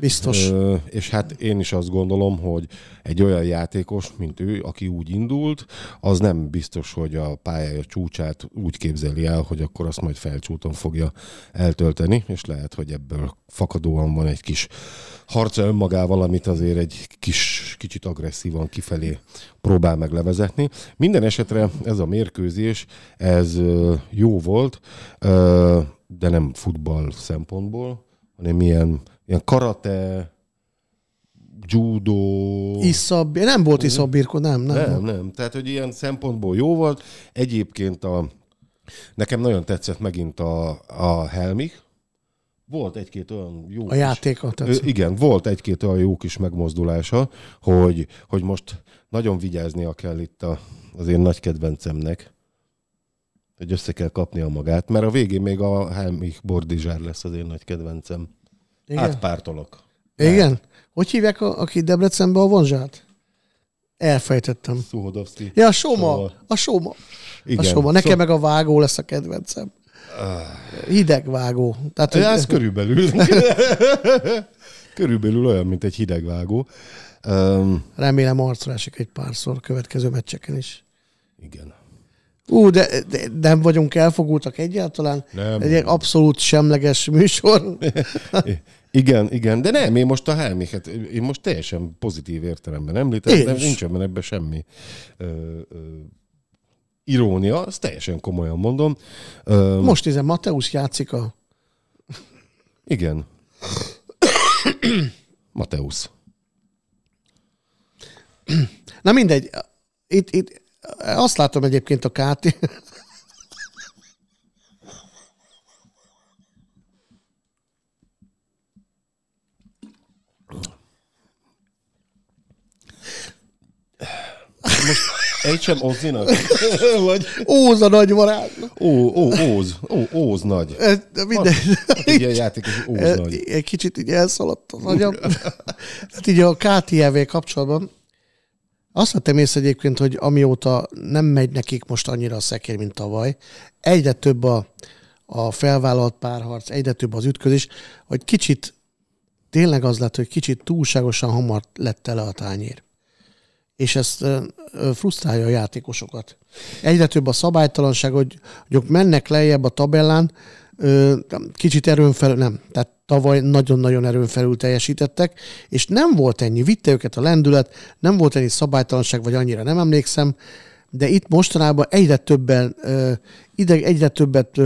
Biztos. Ö, és hát én is azt gondolom, hogy egy olyan játékos, mint ő, aki úgy indult, az nem biztos, hogy a pályája csúcsát úgy képzeli el, hogy akkor azt majd felcsúton fogja eltölteni, és lehet, hogy ebből fakadóan van egy kis harca önmagával, amit azért egy kis, kicsit agresszívan kifelé próbál meg levezetni. Minden esetre ez a mérkőzés, ez jó volt, de nem futball szempontból, hanem ilyen, ilyen karate, judo Iszab... Nem volt iszabbirko, nem, nem. Nem, volt. nem. Tehát, hogy ilyen szempontból jó volt. Egyébként a... Nekem nagyon tetszett megint a, a Helmik, volt egy-két olyan jó... A kis, Igen, volt egy-két olyan jó kis megmozdulása, hogy, hogy most nagyon vigyáznia kell itt a, az én nagy kedvencemnek, hogy össze kell kapnia magát, mert a végén még a Helmich Bordizsár lesz az én nagy kedvencem. Igen. Átpártolok. Igen? Mert... Hogy hívják, a, aki Debrecenbe a vonzsát? Elfejtettem. Szuhodovszki. Ja, a Soma. A Soma. Igen. A Soma. Nekem Soma. meg a vágó lesz a kedvencem. Hidegvágó. Tehát, hogy... Ez körülbelül. körülbelül olyan, mint egy hidegvágó. Um, Remélem arcra esik egy párszor következő meccseken is. Igen. Ú, de, de nem vagyunk elfogultak egyáltalán. Nem. Egy abszolút semleges műsor. igen, igen, de nem, én most a hármiket, én most teljesen pozitív értelemben említettem, nincsen benne ebben semmi ö, ö, irónia, ezt teljesen komolyan mondom. Most ezen Mateusz játszik a... Igen. Mateusz. Na mindegy, itt, itt azt látom egyébként a káti. Egy sem Ozzinak? Vagy... Óz a nagy varázs. Ó, ó, óz. Ó, óz nagy. E, minden. Van, egy ilyen játékos, óz e, nagy. Egy kicsit így elszaladt az agyam. hát így a KTV kapcsolatban azt vettem észre egyébként, hogy amióta nem megy nekik most annyira a szekér, mint tavaly, egyre több a, a felvállalt párharc, egyre több az ütközés, hogy kicsit, tényleg az lett, hogy kicsit túlságosan hamar lett tele a tányér és ezt frusztrálja a játékosokat. Egyre több a szabálytalanság, hogy, hogy ők mennek lejjebb a tabellán, kicsit erőn felül, nem, tehát tavaly nagyon-nagyon erőn felül teljesítettek, és nem volt ennyi, vitte őket a lendület, nem volt ennyi szabálytalanság, vagy annyira nem emlékszem, de itt mostanában egyre többen, ide, egyre többet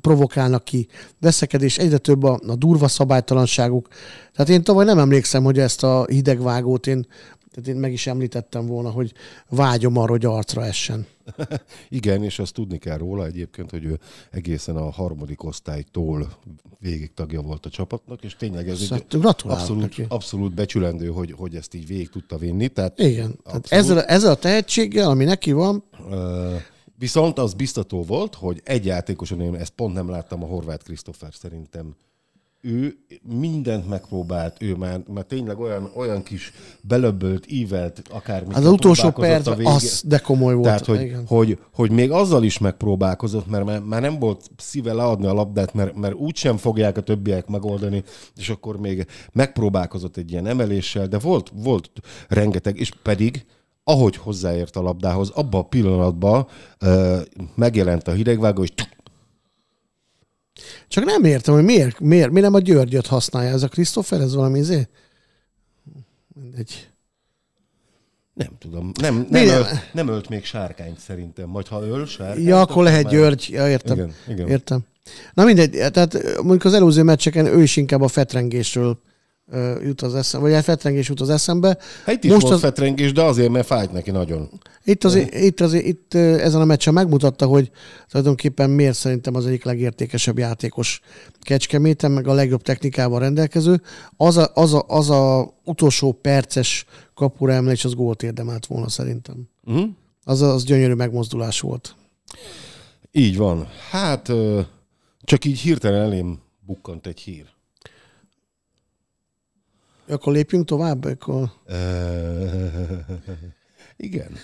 provokálnak ki veszekedés, egyre több a, a durva szabálytalanságuk. Tehát én tavaly nem emlékszem, hogy ezt a hidegvágót én tehát én meg is említettem volna, hogy vágyom arra, hogy arcra essen. Igen, és azt tudni kell róla egyébként, hogy ő egészen a harmadik osztálytól végig tagja volt a csapatnak, és tényleg ez szóval egy abszolút, abszolút becsülendő, hogy, hogy ezt így végig tudta vinni. Tehát Igen, tehát ezzel, ezzel a tehetséggel, ami neki van... Uh... Viszont az biztató volt, hogy egy játékoson, én ezt pont nem láttam a horvát Krisztoffer szerintem ő mindent megpróbált, ő már, már tényleg olyan, olyan kis belöbbölt, ívelt, akármi. Az utolsó perc, az de komoly volt. Tehát, hogy, igen. Hogy, hogy, még azzal is megpróbálkozott, mert már, már nem volt szíve leadni a labdát, mert, mert úgysem fogják a többiek megoldani, és akkor még megpróbálkozott egy ilyen emeléssel, de volt, volt rengeteg, és pedig ahogy hozzáért a labdához, abban a pillanatban uh, megjelent a hidegvágó, és tuk, csak nem értem, hogy miért, miért, miért nem a Györgyöt használja ez a Christopher, ez valami izé? Mindegy. Nem tudom. Nem, nem, Milyen? ölt, nem ölt még sárkányt szerintem. Majd ha öl sárkányt... Ja, akkor lehet már... György. Ja, értem. Igen, igen. Értem. Na mindegy, tehát mondjuk az előző meccseken ő is inkább a fetrengésről jut az eszembe, vagy hát fetrengés jut az eszembe. Hát itt is Most volt az... fetrengés, de azért, mert fájt neki nagyon. Itt, az, itt huh itt, az, itt ezen a meccsen megmutatta, hogy tulajdonképpen miért szerintem az egyik legértékesebb játékos Kecskeméten, meg a legjobb technikával rendelkező. Az a, az a, az a utolsó perces kapura emlés, az gólt érdemelt volna szerintem. Mm. Az, az gyönyörű megmozdulás volt. Így van. Hát csak így hirtelen elém bukkant egy hír. Akkor lépjünk tovább? Akkor... Igen.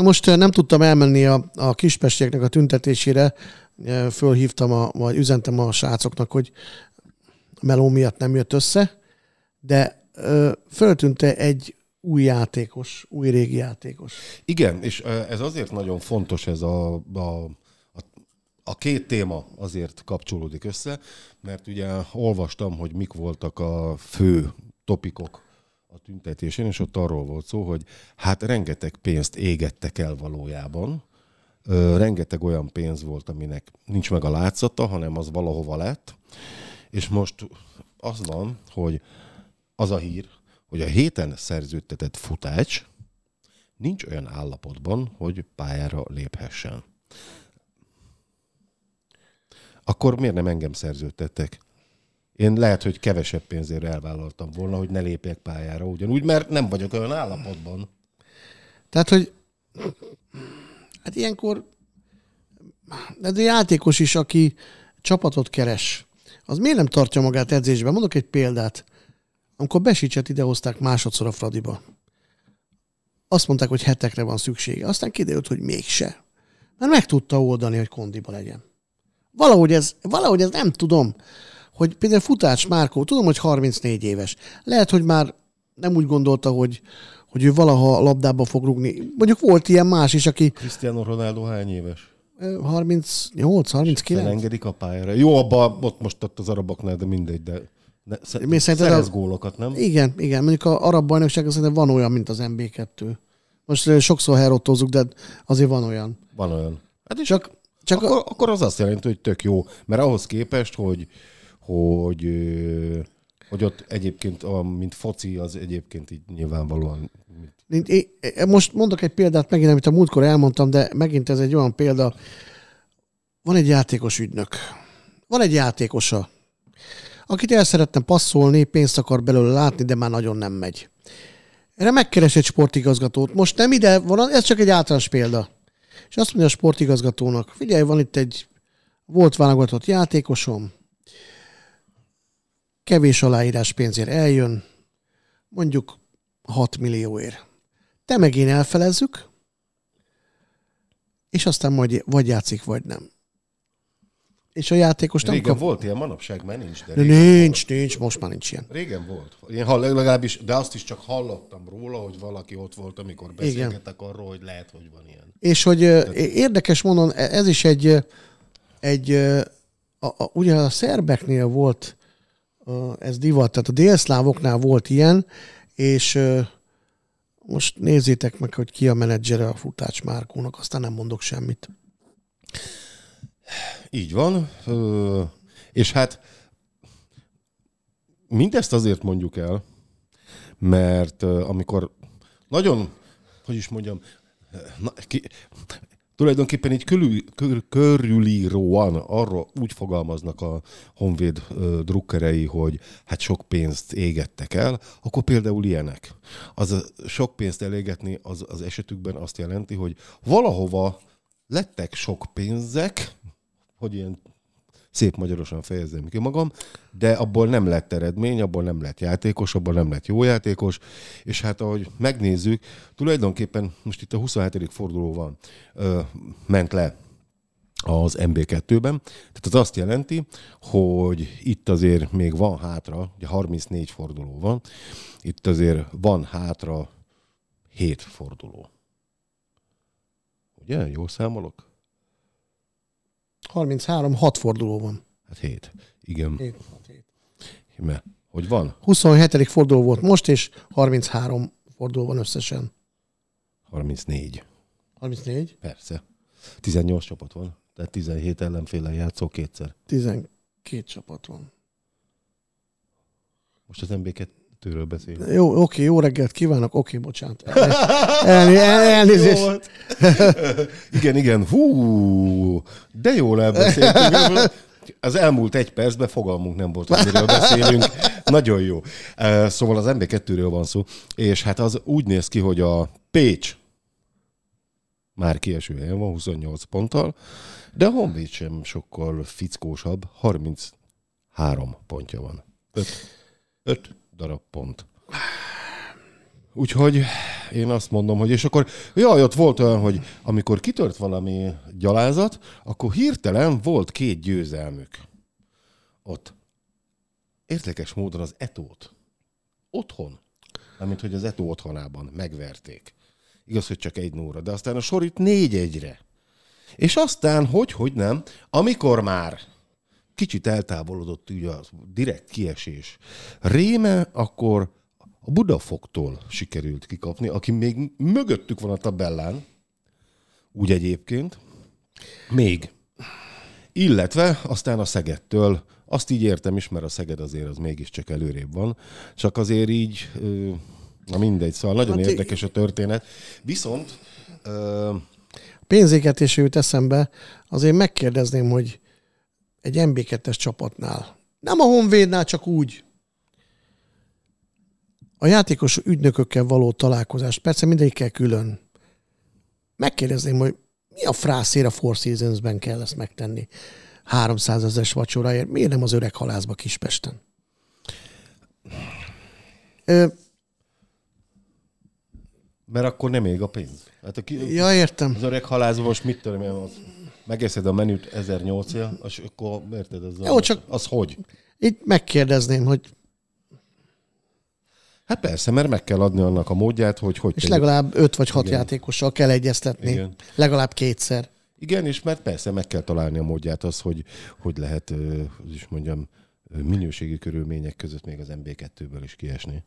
Most nem tudtam elmenni a, a kispestieknek a tüntetésére, fölhívtam, a, vagy üzentem a srácoknak, hogy meló miatt nem jött össze, de ö, föltűnte egy új játékos, új régi játékos. Igen, és ez azért nagyon fontos ez a, a a két téma azért kapcsolódik össze, mert ugye olvastam, hogy mik voltak a fő topikok a tüntetésen, és ott arról volt szó, hogy hát rengeteg pénzt égettek el valójában, ö, rengeteg olyan pénz volt, aminek nincs meg a látszata, hanem az valahova lett, és most az van, hogy az a hír, hogy a héten szerződtetett futács nincs olyan állapotban, hogy pályára léphessen. Akkor miért nem engem szerződtettek? én lehet, hogy kevesebb pénzért elvállaltam volna, hogy ne lépjek pályára ugyanúgy, mert nem vagyok olyan állapotban. Tehát, hogy hát ilyenkor de játékos is, aki csapatot keres, az miért nem tartja magát edzésben? Mondok egy példát. Amikor Besicset idehozták másodszor a Fradiba, azt mondták, hogy hetekre van szüksége. Aztán kiderült, hogy mégse. Mert meg tudta oldani, hogy kondiba legyen. Valahogy ez, valahogy ez nem tudom hogy például Futács Márkó, tudom, hogy 34 éves, lehet, hogy már nem úgy gondolta, hogy, hogy ő valaha labdába fog rugni. Mondjuk volt ilyen más is, aki... Cristiano Ronaldo hány éves? 38, 39. Engedik a pályára. Jó, abba, ott most ott az arabaknál, de mindegy, de ne, sze, szerez az... gólokat, nem? Igen, igen. Mondjuk a arab bajnokság szerintem van olyan, mint az MB2. Most sokszor herottózunk, de azért van olyan. Van olyan. Hát csak, csak akkor, a... akkor az azt jelenti, hogy tök jó. Mert ahhoz képest, hogy hogy, hogy ott egyébként, a, mint foci, az egyébként így nyilvánvalóan... Mint... Én, én, most mondok egy példát megint, amit a múltkor elmondtam, de megint ez egy olyan példa. Van egy játékos ügynök. Van egy játékosa, akit el szeretne passzolni, pénzt akar belőle látni, de már nagyon nem megy. Erre megkeres egy sportigazgatót. Most nem ide, van, ez csak egy általános példa. És azt mondja a sportigazgatónak, figyelj, van itt egy volt válogatott játékosom, kevés aláírás pénzért eljön, mondjuk 6 millióért. Te meg én elfelezzük, és aztán majd vagy játszik, vagy nem. És a játékos nem Régen kap... volt ilyen, manapság már nincs. De, régen nincs, volt. nincs, most már nincs ilyen. Régen volt. Én legalábbis, de azt is csak hallottam róla, hogy valaki ott volt, amikor beszélgettek Igen. arról, hogy lehet, hogy van ilyen. És hogy de... érdekes mondom, e- ez is egy, egy a, a, ugye a szerbeknél volt ez divat. Tehát a délszlávoknál volt ilyen, és most nézzétek meg, hogy ki a menedzsere a futács Márkónak, aztán nem mondok semmit. Így van, és hát mindezt azért mondjuk el, mert amikor nagyon, hogy is mondjam, ki, tulajdonképpen így körül, körülíróan arra úgy fogalmaznak a Honvéd ö, drukkerei, hogy hát sok pénzt égettek el, akkor például ilyenek. Az a sok pénzt elégetni az, az esetükben azt jelenti, hogy valahova lettek sok pénzek, hogy ilyen szép magyarosan fejezzem ki magam, de abból nem lett eredmény, abból nem lett játékos, abból nem lett jó játékos, és hát ahogy megnézzük, tulajdonképpen most itt a 27. forduló van, ö, ment le az MB2-ben. Tehát az azt jelenti, hogy itt azért még van hátra, ugye 34 forduló van, itt azért van hátra 7 forduló. Ugye? Jól számolok? 33, 6 forduló van. Hát 7. Igen. 7, 6, 7. Hime. Hogy van? 27. forduló volt most, és 33 forduló van összesen. 34. 34? Persze. 18 csapat van. Tehát 17 ellenféle játszó kétszer. 12 csapat van. Most az MB2 2-ről beszélünk. Jó, oké, jó reggelt kívánok, oké, bocsánat. El, el, el, elnézést. igen, igen, hú, de jól elbeszéltünk. Az elmúlt egy percben fogalmunk nem volt, hogy miről beszélünk. Nagyon jó. Eh, szóval az MB2-ről van szó, és hát az úgy néz ki, hogy a Pécs már kieső helyen van 28 ponttal, de a Honvéd sem sokkal fickósabb, 33 pontja van. 5. 5 darab pont. Úgyhogy én azt mondom, hogy és akkor, jaj, ott volt olyan, hogy amikor kitört valami gyalázat, akkor hirtelen volt két győzelmük. Ott. Érdekes módon az etót. Otthon. Amint hogy az etó otthonában megverték. Igaz, hogy csak egy nóra, de aztán a sor itt négy egyre. És aztán, hogy, hogy nem, amikor már kicsit eltávolodott ugye a direkt kiesés réme, akkor a Budafoktól sikerült kikapni, aki még mögöttük van a tabellán, úgy egyébként, még. Illetve aztán a Szegedtől, azt így értem is, mert a Szeged azért az mégiscsak előrébb van, csak azért így, na mindegy, szóval nagyon hát érdekes a történet. Viszont... Ö... Pénzéket is jut eszembe, azért megkérdezném, hogy egy MB2-es csapatnál. Nem a Honvédnál, csak úgy. A játékos ügynökökkel való találkozást, persze mindegyikkel külön. Megkérdezném, hogy mi a frászér a Four Seasons-ben kell ezt megtenni? 300 ezeres vacsoráért. Miért nem az öreg halászba Kispesten? Ö, mert akkor nem ég a pénz. Hát a ki, ja, értem. Az öreg halázó most mit törmél az Megeszed a menüt 1800 és akkor érted az, Jó, csak az hogy? Itt megkérdezném, hogy... Hát persze, mert meg kell adni annak a módját, hogy hogy... És tegyük. legalább öt vagy hat játékossal kell egyeztetni. Igen. Legalább kétszer. Igen, és mert persze meg kell találni a módját az, hogy hogy lehet, hogy is mondjam, minőségi körülmények között még az MB2-ből is kiesni.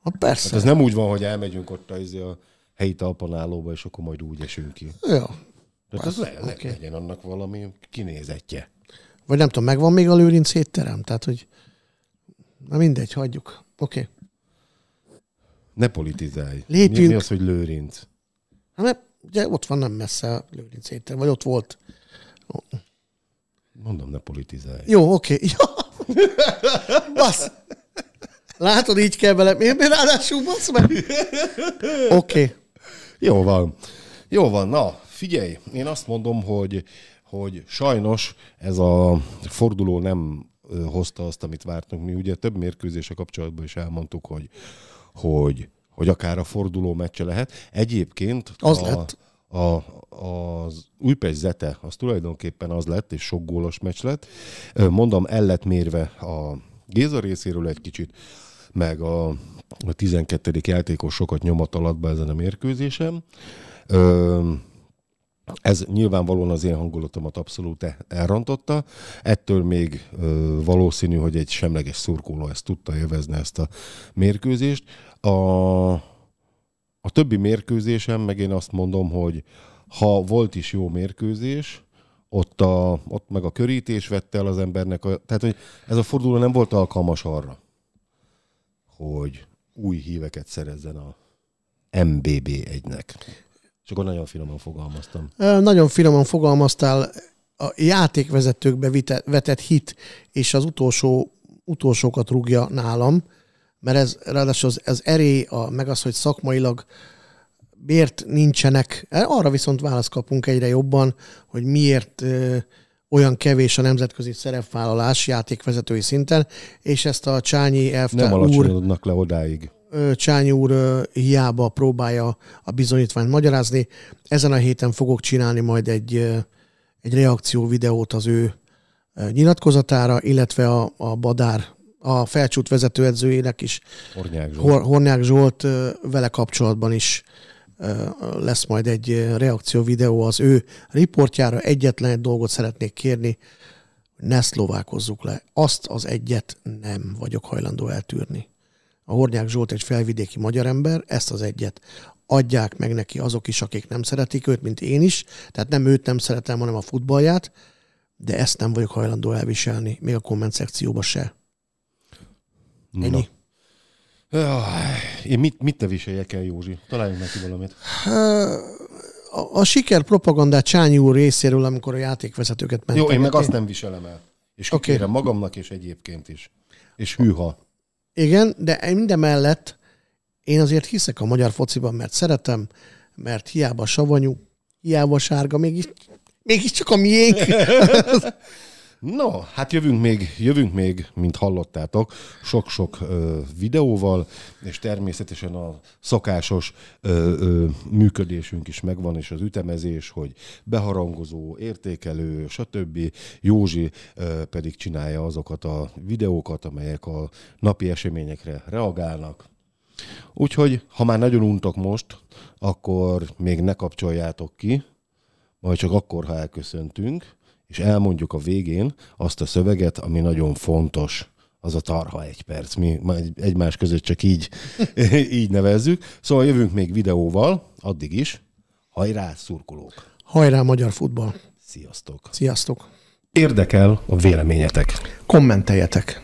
Ha persze. Hát ez nem úgy van, hogy elmegyünk ott a, izé a helyi talpanállóba, és akkor majd úgy esünk ki. Jó, tehát az le, le, okay. legyen annak valami kinézetje. Vagy nem tudom, megvan még a Lőrinc étterem? Tehát, hogy na mindegy, hagyjuk. Oké. Okay. Ne politizálj. Lépjünk. Mi, mi az, hogy Lőrinc? Hát mert ugye ott van nem messze a Lőrinc étterem, vagy ott volt. Mondom, ne politizálj. Jó, oké. Okay. Ja. Basz. Látod, így kell bele. Miért ráadásul basz meg? Oké. Okay. Jó van. Jó van, na. Figyelj, én azt mondom, hogy, hogy sajnos ez a forduló nem hozta azt, amit vártunk. Mi ugye több mérkőzése kapcsolatban is elmondtuk, hogy, hogy, hogy akár a forduló meccse lehet. Egyébként az a, lett. A, az Újpest Zete, az tulajdonképpen az lett, és sok gólos meccs lett. Mondom, el lett mérve a Géza részéről egy kicsit, meg a, a 12. játékos sokat nyomat be ezen a mérkőzésen. Ö, ez nyilvánvalóan az én hangulatomat abszolút e- elrontotta. Ettől még ö, valószínű, hogy egy semleges szurkoló ezt tudta élvezni ezt a mérkőzést. A, a többi mérkőzésem, meg én azt mondom, hogy ha volt is jó mérkőzés, ott, a, ott meg a körítés vette el az embernek, a, tehát hogy ez a forduló nem volt alkalmas arra, hogy új híveket szerezzen a MBB egynek. És akkor nagyon finoman fogalmaztam. Nagyon finoman fogalmaztál. A játékvezetőkbe vetett hit, és az utolsó, utolsókat rúgja nálam, mert ez ráadásul az, az eré, a, meg az, hogy szakmailag miért nincsenek, e, arra viszont választ kapunk egyre jobban, hogy miért ö, olyan kevés a nemzetközi szerepvállalás játékvezetői szinten, és ezt a Csányi Elftel Nem úr... le odáig. Csányi úr hiába próbálja a bizonyítványt magyarázni. Ezen a héten fogok csinálni majd egy, egy reakció videót az ő nyilatkozatára, illetve a, a Badár, a felcsút vezetőedzőjének is, Hornyák Zsolt, Hornyák Zsolt vele kapcsolatban is lesz majd egy reakció videó az ő riportjára. Egyetlen egy dolgot szeretnék kérni, ne szlovákozzuk le. Azt az egyet nem vagyok hajlandó eltűrni a Hornyák Zsolt egy felvidéki magyar ember, ezt az egyet adják meg neki azok is, akik nem szeretik őt, mint én is. Tehát nem őt nem szeretem, hanem a futballját, de ezt nem vagyok hajlandó elviselni, még a komment szekcióba se. Ennyi. Én mit, mit te viseljek el, Józsi? Találjunk neki valamit. A, a siker propaganda Csányi úr részéről, amikor a játékvezetőket mentek. Jó, én meg azt nem viselem el. És okay. magamnak és egyébként is. És hűha. Igen, de minden mellett én azért hiszek a magyar fociban, mert szeretem, mert hiába savanyú, hiába sárga, mégis, mégis csak a miénk. No, hát jövünk még, jövünk még, mint hallottátok, sok-sok ö, videóval, és természetesen a szokásos ö, ö, működésünk is megvan, és az ütemezés, hogy beharangozó, értékelő, stb. Józsi ö, pedig csinálja azokat a videókat, amelyek a napi eseményekre reagálnak. Úgyhogy, ha már nagyon untok most, akkor még ne kapcsoljátok ki, majd csak akkor, ha elköszöntünk és elmondjuk a végén azt a szöveget, ami nagyon fontos az a tarha egy perc. Mi egymás között csak így, így nevezzük. Szóval jövünk még videóval, addig is. Hajrá, szurkolók! Hajrá, magyar futball! Sziasztok! Sziasztok! Érdekel a véleményetek. Kommenteljetek!